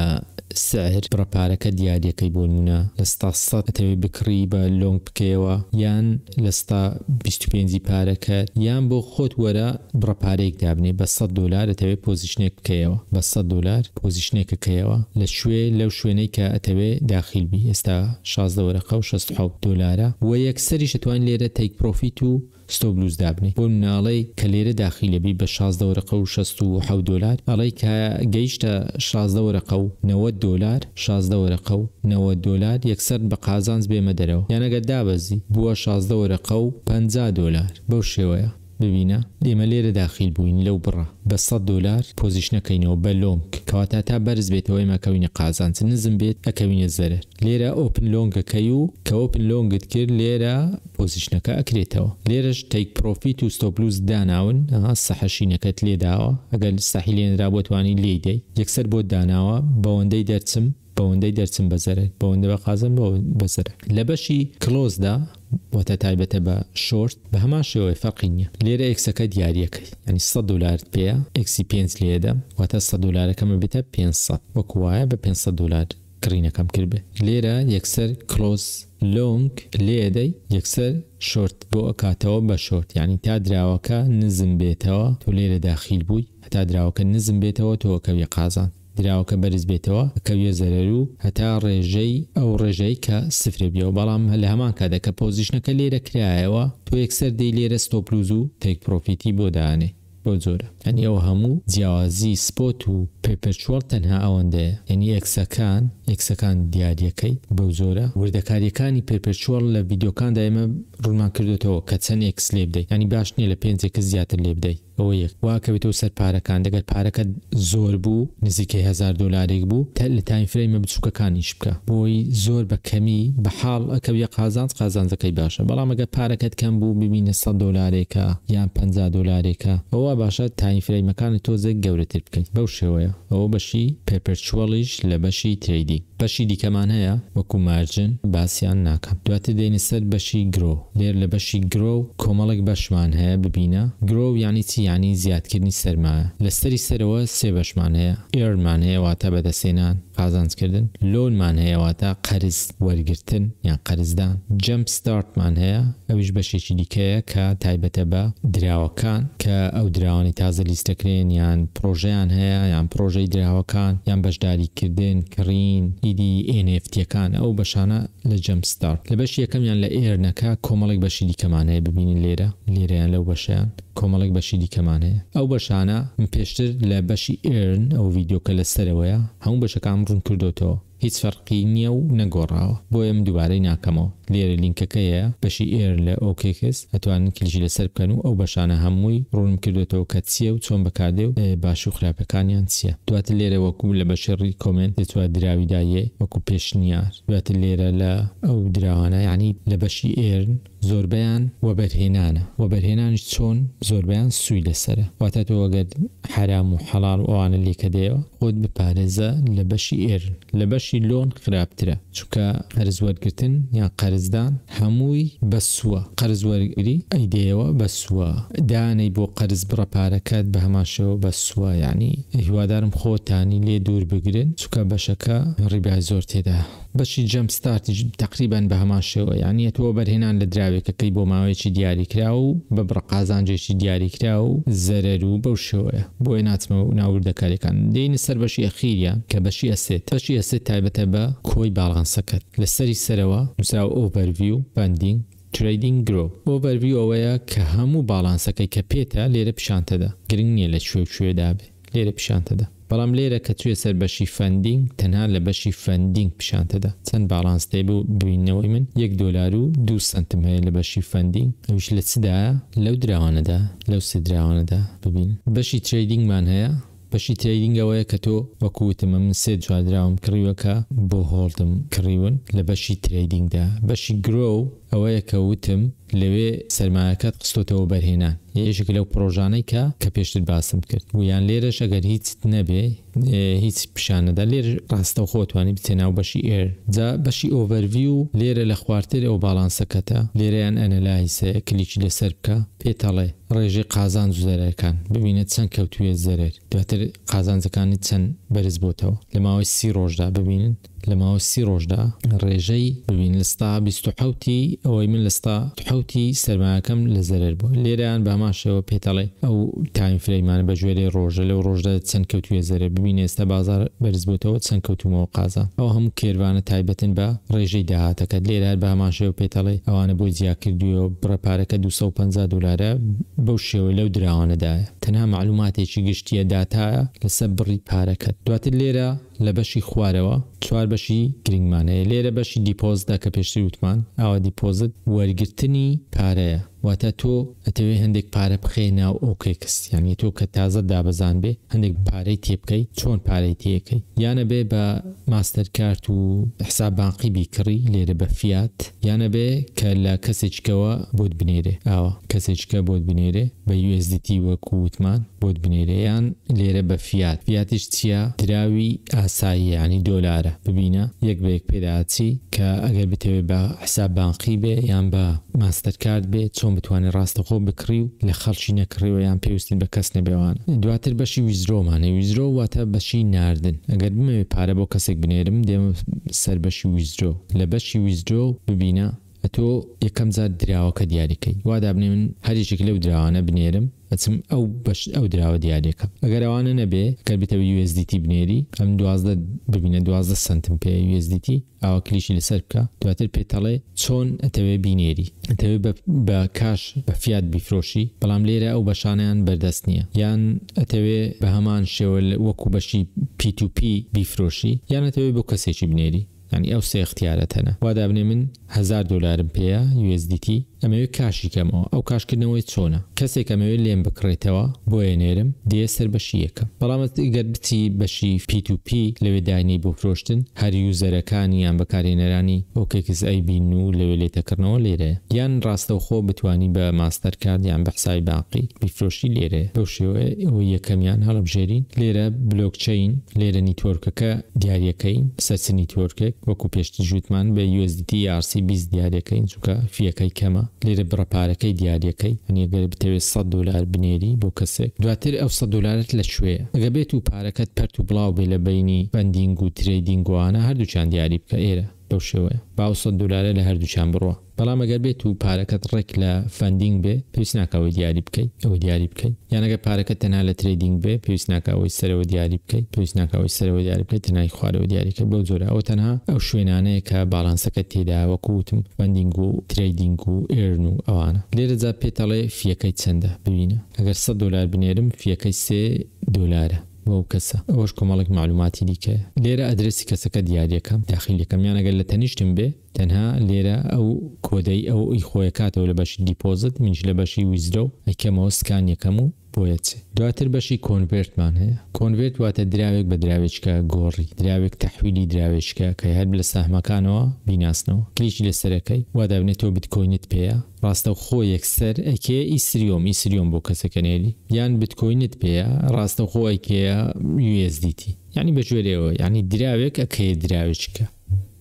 سعر پرەپارەکە دیارەکەی بۆ نونە لە 1970 ئەتەوێت بکڕی بە لۆنگ بکەوە یان لەستا 25 پارەکە یان بۆ خۆت وەرە بڕپارەیەک دابنی بە 100 دلار دەتەوێت پۆزیشنێک بکەیەوە بە 100 دلار پۆزیشنێکەکەیەوە لە شوێ لەو شوێنەی کە ئەتەوێ داخیلبی ئێستا 16 وەرەقە و 16 دلارە و یەکسری شتوان لێرە تیک پرۆفیت و ستۆ بلوز دابنی بۆ مناڵی کە لێرە داخیلەبی بە 16 دەورەقە و 16 دلار ئەڵی کە گەیشتە 16 دەورەقە و 90 دلار 16 دەورەقە و 90 دلار یەکسەر بە قازانز بێمە دەرەوە یانەگە دابەزی بووە 16 دەورەقە و 50 دلار بەو شێوەیە ببینە ئێمە لێرە داخیل بووین لەو بڕە بە 100 دلار پۆزیشنەکەینەوە بە لۆنگ کەواتە تا بەرز بێتەوە ئێمە کەوینە قازان چ نزم بێت ئەکەوینە زەرر لێرە ئۆپن لۆنگەکەی و کە ئۆپن لۆنگت کرد لێرە پۆزیشنەکە ئەکرێتەوە لێرەش تیک پرۆفیت و ستۆپلوس داناون سەحەشینەکەت لێداوە ئەگەر ساحی لێنرا بۆتوانی لێدەی یەکسەر بۆ داناوە بەوەندەی دەرچم بەوەندەی دەرچم بەزەرێت بەوەندە بە قازم بەزەر لە بەشی کلۆزدا بۆتە تایبەتە بە شۆرت بە هەما شێوەی فەقینە لێرە ئەکسەکە دیارەکەی ینی 100 دلار پێەیە ئەکسی پێنج لێدە واتە 100 دلارەکەمە بێتە 500 وەکو وایە بە 500 دلار کڕینەکەم کردێ لێرە یەکسەر کلۆز لۆنگ لێدەی یەکسەر شۆرت بۆ ئەکاتەوە بە شۆرت ینی تا دراوەکە نزم بێتەوە تو لێرە داخیل بووی هەتا دراوەکە نزم بێتەوە تۆکەوی قازان دراوەکە بەرز بێتەوە کەویە زەرەر و هەتا ڕێژەی ئەو ڕێژەی کە سفرێ بیەوە بەڵام لە هەمان کادەکە پۆزیشنەکە لێرە کرایەوە تۆ یەکسەر دەی لێرە ستۆپلوز و تێک پرۆفیتی بۆ داانێ بۆ جۆرە ئەنی ئەو هەموو جیاوازی سپۆت و پێپەرچۆڵ تەنها ئەوەندەیە یعنی ئەکسەکان ئەکسەکان دیاریەکەی بەو زۆرە وردەکاریەکانی پێپەرچۆڵ لە یددیوکاندا ئێمە ڕوومان کردوێتەوە کە چەند ئەکس لێ بدەیت ینی باش نیە لە پێنجێکە زیاتر لێ بدەیت ئەوە یەک واکەوێتەوە سەر پارەکان دەگەر پارەکەت زۆر بوو نزیکە هزار دلارێک بوو تە لە تایمفرەیمە بچووکەکانیش بکە بۆی زۆر بە کەمی بە حاڵ ئەکەویە قازانز قازانزەکەی باشە بەڵام ئەگە پارەکەت کەم بوو ببینە 100 دلارێکە یان 50 دلارێکە ئەوە باشە تای ینی فرەیمەکانی تۆزێک گەورەتر بکەیت بەو شێوەیە ئەوە بەشی پێپەرچوەڵیش لە بەشی تریدی بەشی دیکەمان هەیە وەکو مارجن باسییان ناکەم دواتە دێنی سەر بەشی گرۆ لێر لە بەشی گرۆ و کۆمەڵک بەشمان هەیە ببینە گرۆ ینی چی ینی زیادکردنی سەرمایە لە سەری سەرەوە سێ بەشمان هەیە ئێرمان هەیەواتە بەدەسێنان قازانسکردن لۆنمان هەیەواتە قەرز وەرگتن یان قەرزدان جەمپ ستارتمان هەیە ئەویش بەشێکی دیکەیە کە تایبەتە بە دراوەکان کە ئەو دراوانی تازە لیستەکرێن یان پرۆژیان هەیە یان پرۆژەی دراوەکان یان بەشداریکردن کڕین ئیدی ئNFتیەکان ئەو بەشانە لە جەمستار لە بەش یەکەمیان لە ئێرنەکە کۆمەڵێک بەشی دیکەمانەیە ببینین لێرە لێرەیان لەو بەشیان کۆمەڵێک بەشی دیکەمانەیە ئەو بەشانە پێشتر لە بەشی ئێرن ئەو ویددیوکە لەسەرەوەیە هەموو بەشەکان ڕوون کردوتەوە هیچ فەرقی نییە و نەگۆڕاوە بۆ ئەم دووبارەی ناکەمەوە لێرە لینکەکەیە بەشی ئێر لە ئۆکێکس ئەتوانن کلیژی لەسەر بکەن و ئەو بەشانە هەمووی ڕوون کردێتەوە کە چیە و چۆن بەکادێ و باش و خراپەکانیان چییە دواتە لێرە وەکو لە بەشێڕی کۆمنت دەتوان دراویدایە وەکو پێشنیار دواتە لێرە لە ئەو دراوانە یعنی لە بەشی ئێرن زۆربیان و بەرهێنانە و بەرهێنانش چۆن زۆربیان سووی لەسرە واتە تۆگەر حرام و حەڵال ئەوانە لێکە دێەوە خۆت بپارێزە لە بەشی ئێر لە بەشی ئەویشی لۆن خراپترە چونکە هەرزوەرگتن یا قەرزدان هەمووی بە سووە قەرزوەرگری ئەیدەوە بە سووە دانەی بۆ قەرز بڕە پارەکەت بە هەماشەوە بە سووە ینی هیوادارم خۆتانی لێ دوور بگرن چونکە بەشەکە ڕیبای زۆر تێدا بەشی جەم ستارتیش تقریبان بە هەمان شێوە یعنی تۆ بەرهێنان لە دراوێکەکەی بۆ ماوەیەکی دیاری کرا و بە بڕقازانجێکی دیاری کرا و زەرەر و بەو شێوەیە بۆی ناچمە و ناوردەکاریەکان دێنە سەر بەشی ئەخیریان کە بەشی ئەسێت تەشی ئەسێت تا تایبەتە بە کۆی باڵغەنسەکەت لەسەری سەرەوە نووسرا ئۆڤەرویو بندینگ تریدینگ گرۆ ئۆڤەروی ئەوەیە کە هەموو باڵانسەکەی کە پێێتە لێرە پیشانتەدا گرنگ نییە لە شوێ شوێدابێ لێرە پیشانتەدا بەڵام لێرە کە توێ سەر بەشی فەندینگ تەنها لە بەشی فەندینگ پیشانتەدا چەند باڵانستی بوو بووینەوەی من یەک دلار و دو سنتم هەیە لە بەشی فەندینگ ئەوش لە چدایە لەو دراوانەدا لەو سدراوانەدا ببین بەشی تریدینگمان هەیە پەشی تێرینگەوەیە کە تۆ وەکوتمە من سێ جوادراوم کڕیوەکە بۆ هۆڵدم کڕیون لە بەشی تریدینگدا بەشی گرۆ ئەوەیە کە وتم لەوێ سەرمایەکەت قستۆتەوە بەرهێنان یشک لەو پرۆژانەی کە کە پێشتر باسم کرد ویان لێرەش ئەگەر هیچ نەبێ هیچ پیشانەدا لێر ڕاستە خۆتوانی بچێناو بەشی ئێر جا بەشی ئۆڤەروی و لێرە لە خوارتر ئەو باڵانسەکەتە لێرەیان ئەنەلایسە کلیکی لەسەر بکە پێتەڵێ ڕێژی قازان زەرەکان ببینە چەند کەوتوێ زەرێر دواتر قازانزەکانی چەند بەرز بۆتەوە لە ماوەی سی ڕۆژدا ببینن لە ماوە سی ڕۆژدا ڕێژەی ببین لەستا 1970 ئەوەی من لەستا حوتی سەرماکەم لە زەرر بوو لێرەیان باماشەوە پێتەڵێ ئەو تایمفرەیمانە بەژێری ڕۆژە لەو ڕۆژدا چەند کەوتوێ زەرە ببین ئێستا بازار بەرزبووتەوە چەند کەوتومەوە قازە ئەو هەموو کێوانە تایبەتن بە ڕێژەی داهاتەکە لێرار باماشەوە پێتەڵێ ئەوانە بۆی جیاکردووە بڕەپارەکە 250 دلارە بەو شێوە لەو دراوانەدایە تەنها معلوماتێکی گشتیە داتایە لەسەر بڕی پارەکەت دواتر لێرە لە بەشی خوارەوە چوار بەشی گرنگمانەیە لێرە بەشی دیپۆزدا کە پێشتر وتمان ئەوە دیپۆزت وەرگرتنی پارەیە واتە تۆ ئەتەوێ هەندێک پارە بخێ ناو ئۆکەی کەسیانی تۆ کە تازە دابزان بێ هەندێک پارەی تێبکەی چۆن پارەی تێەکەی یانە بێ بە ماستەر کارت و حساب بانقی بیکڕی لێرە بە فیات یانە بێ کە لە کەسێکەوە بۆت بنێرێ ئاوە کەسێکە بۆت بنێرێ بە USDT وەکو وتمان بۆت بنێرێیان لێرە بە فیات فیاتیش چیا دراوی ئا ئاسایی ینی دۆلارە ببینە یەک بەیەک پێداچی کە ئەگەر بتەوێت بە حساب بانقی بێ یان بە ماستەرکارد بێ چۆن بتوانین ڕاستەخۆ بکڕی و لە خەڵکی نەکڕیەوە یان پێویستین بە کەس نەبێوان دواتر بەشی ویزرۆمانە ویزرۆ واتە بەشی نردن ئەگەر بمەوێت پارە بۆ کەسێک بنێرم دێمە سەر بەشی ویزرۆ لە بەشی ویزرۆ ببینە تۆ یەکەم زار دراوەکە دیاریکەی وادابنێ من هەریشێک لەو دراوانە بنێرم ئەچم ئەو بەش ئەو درراوە دیارێکە ئەگەر ئەوانە نەبێ کە بتەوە USDT بنێری ئەم دوازدە ببینە دوازدە سنتم پێ USDT ئەوە کلیشی لەسەر بکە دواتر پێتەڵێ چۆن ئەتەوێ بینێری ئەتەوێ بە کاش بە فیات بیفرۆشی بەڵام لێرە ئەو بەشانیان بەردەست نییە یان ئەتەوێ بە هەمان شێوە وەکو بەشی P2P بیفرۆشی یانەتەوێ بۆ کەسێکی بنێری ینی ئەو سێ اختیارەتەنە وادابنێ من 1000 دلارم پێەیە USDT ئەمەوێت کاشی کەمەوە ئەو کاشکردنەوەی چۆنە کەسێک ئەمەوێت لێم بکڕێتەوە بۆ ێنێرم دێ سەر بەشی یەکەم بەڵامەت گەر بچی بەشی P2P لەوێ داینی بۆ فرۆشتن هەریوزەرەکانی یان بەکارێنەرانی ئۆکێکس ئەی بین و لەوێ لێتەکردنەوە لێرە یان ڕاستەوخۆ بتانی بە ماستەرکارد یان بەحسای باقی بیفرۆشی لێرە بەو شێوە ئەوەی یەکەمیان هەڵبژێرین لێرە بلوکچین لێرە نیتۆرکەکە دیارەکەین سەرچنی تۆرکێک وەکو پێشتی ژوتمان بە USDT یارسی 20 دیارەکەین چووکە فیەکەی کەمە لێرە بڕپارەکەی دیارەکەی هەنیگەر بتەوێت 100 دلار بنێری بۆ کەسێک دواتر ئەو 100 دلارت لە شوێ ئەگە بێت و پارەکەت پەرت و بڵاو بێ لە بینی بەندینگ و تریدینگوانە هەردووچان دیاری بکە ئێرە بەو شێوەیە باوسە دولارە لە هەردووچان بڕوە بەڵام ئەگەر بێت و پارەکەت ڕێک لە فەندینگ بێ پێویست ناکەوە دیاری بکەیت ئەوە دیاری بکەیت یانەگە پارەکە تەنا لە تریدینگ بێ پێویست ناکەوەی سەرەوە دیاری بکەیت پێویست ناکەوەی سەرەوە دیاری بکەیت تەنای خوارەوە دیاریکە بەو زۆرە ئەو تەنها ئەو شوێنانەیە کە باڵانسەکە تێدا وەکووتم فەندینگ و تریدینگ و ئێرن و ئەوانە لێرە جا پێتەڵێ فیەکەی چەندە ببینە ئەگەر 100 دلار بنێرم فیەکەی سێ دلارە بۆ کەسە ئەوەش کۆمەڵک معلوماتی دیکە لێرە ئەدرسی کەسەکە دیارەکەم داخیلەکەمیان ئەگەر لە تەنیشتم بێ تەنها لێرە ئەو کۆدەی ئەو ئیخۆیکاتەوە لە بەشی دیپۆزت منش لە بەشی ویزدە و ئەکەمەوە سکان یەکەم و بۆیەچێ دواتر بەشی کۆنڤرتمان هەیە کۆنڤرت واتە دراوێک بە دراوێچکە گۆڕی دراوێک تەحویلی دراوێچکە کە هەر لە ساحمەکانەوە بیناسنەوە کلیشی لەسەرەکەی وادابنێتەوە بیتکۆینت پێەیە ڕاستە خۆ یەکسەر ئەکێ ئیسریۆم ئیسریۆم بۆ کەسەکەنێری یان بتکۆینت پێەیە ڕاستە خۆ ئەکەیە USDT ینی بەژێرەوە ینی دراوێک ئەکەیە دراوێچکە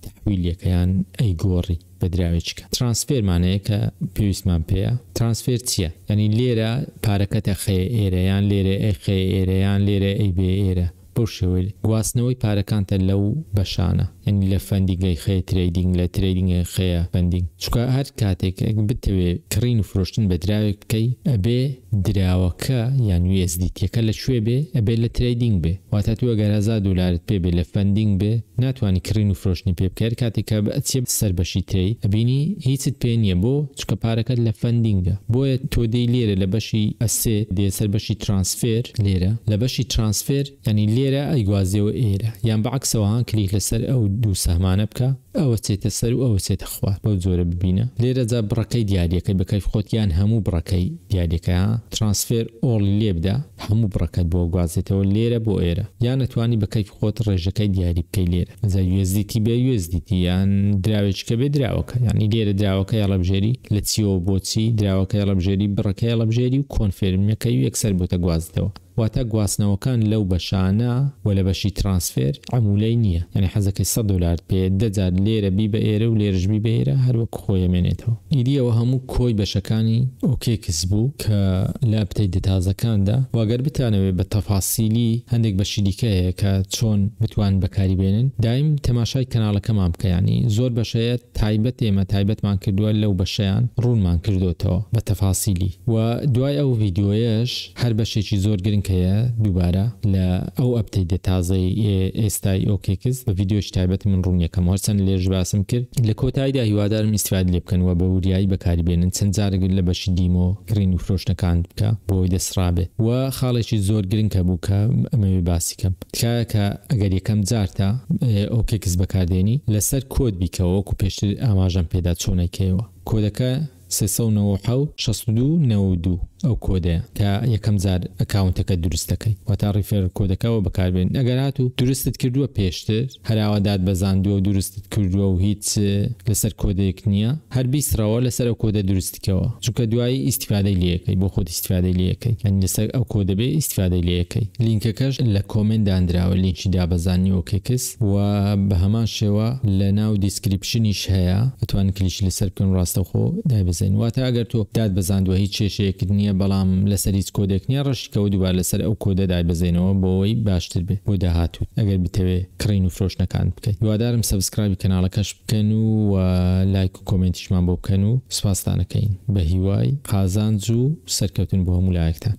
تحویلەکەیان ئەی گۆڕی بەدراوێککە ترانسفێرمانەیە کە پێویستمان پێەیە ترانسفێر چییە؟ ئەنی لێرە پارەکەتە خێ ئێرەیان لێرە ئەخێ ئێرەیان لێرە ئەیبێ ئێرە بۆ شێوەی گواستنەوەی پارەکانتە لەو بەشانە ینی لە فەنندینگی خەیە تریدینگ لە تریدینگە خەیە فەنندینگ چکە هەر کاتێکێک بتەوێ کڕین و فرۆشتن بە دراوێک بکەی ئەبێ دراوەکە یان USDتیەکە لە شوێ بێ ئەبێ لە تریدینگ بێ واتە توە گەرازا دولارت پێ بێ لە فەنندینگ بێ ناتوانانی کڕین و فرۆشتنی پێ بکەر کاتێکە ئەچێ سربەشی تری ئەبینی هیچت پێ نییە بۆ چکە پارەکەت لە فەنندینگە بۆیە تۆدەی لێرە لە بەشی ئەسێ دێ سربەشی ترانسفێر لێرە لە بەشی ترانسفێر ینی لێرە ئەیگوازیەوە ئێرە یان بەعکسەوەهان کلیک لەسەر ئەو دوو سامانە بکە ئەوە چێتە سەر و ئەوە چێتە خوارد بەو جۆرە ببینە لێرە جا بڕەکەی دیارەکەی بەکەیف خۆتیان هەموو بڕەکەی دیارەکە ترانسفێر ئۆڵی لێبدا هەموو بڕەکەت بۆ گوازێتەوە لێرە بۆ ئێرە یان نتوانی بەکەیف خۆت ڕێژەکەی دیاری بکەی لێرە زە یێزدیتی بێ یێزدیتی یان دراوێچکە بێ دراوەکە ینی لێرە دراوەکە یاڵە بژێری لە چیەوە بۆچی دراوەکە یاڵە بژێری بڕەکە یاڵە بژێری و کۆنفێرمیەکەی و یەکسەر بۆتە گوازدەوە واتە گواستنەوەکان لەو بەشانە و لە بەشی ترانسفێر ئەمولەی نییە یعنی حەزەکەی 100 دلار پێ دەجار لێرە بی بە ئێرە و لێرژبی بێرە هەروە خۆیەمێنێتەوە ئیدیەوە هەموو کۆی بەشەکانی ئۆکێکس بوو کە لە پتەی دتازەکاندا واگەر بتانەوێت بە تەفاسیلی هەندێک بەشی دیکەەیە کە چۆن بتوان بەکاری بێنن دایم تەماشای کەناڵەکەمان بکەیانی زۆر بەشەیە تایبەت ئێمە تایبەتمان کردووە لەو بەشیان ڕوونمان کردوێتەوە بە تەفاسیلی و دوای ئەو ویددیوۆیەش هەر بەشێکی زۆر گرنگ لینکەیە دووبارە لە ئەو ئەپتەی دێ تازای ئێستای ئۆکێکس بە ڤیددیۆش تایبەتی من ڕوونیەکەم هەرچەند لێژ باسم کرد لە کۆتاییدا هیوادارم ئیسفاد لێ بکەنەوە بە وریایی بەکاربێنن چەند جارگر لە بەشی دیمۆ گرین و فرۆشتەکان بکە بۆی دەسرابێت و خاڵێکی زۆر گرنگ کە بووکە ئەمەوێ باسیکەم تکایە کە ئەگەر یەکەم جارتە ئۆکێکس بەکاردێنی لەسەر کۆت بیکەوەکو پێشتر ئاماژەم پێدا چۆنەکەیەوە کۆدەکە 1992 ئەو کۆدەیە کە یەکەم جار ئەکاونتەکە دروستەکەی وەتا ڕیفێر کۆدەکەەوە بەکاربێن ئەگەرات و درستت کردووە پێشتر هەراوەداد بەزاندووە و درستت کردووە و هیچ لەسەر کۆدەیەک نییە هەر بیسترەوە لەسەر ئەو کۆدە درستکەوە چونکە دوایی ئیسیفادەی لەکەی بۆ خۆت ئیسیفادەی لەکەی ئەن لەسەر ئەو کۆدەبێ ئیسیفادەی لەکەی لینکەکەش لە کۆمنتدانراوە لینکی دابەزانانی ئۆکێکس و بە هەمان شێوە لە ناو دیسکریپشنیش هەیە ئەتوان کلیش لەسەر بکەن ڕاستەخۆ دای بزین واتە ئەگەر تۆ داد بەزاندوە هیچ چێشەیەکرد نییە بەڵام لەسەر هیچ کۆدێک نیە ڕشکەوە دووبار لەسەر ئەو کۆدەدای بزینەوە بۆەوەی باشتر بێت بۆ داهاتوت ئەگەر بتەوێ کڕین و فرۆشنەکان بکەیت هوادارم سبسکرایبی کەناڵەکەش بکەن و لایک و کۆمنتیشمان بۆ بکەن و سوپاسستانەکەین بە هیوای قازانج و سەرکەوتن بۆ هەمولایەکتان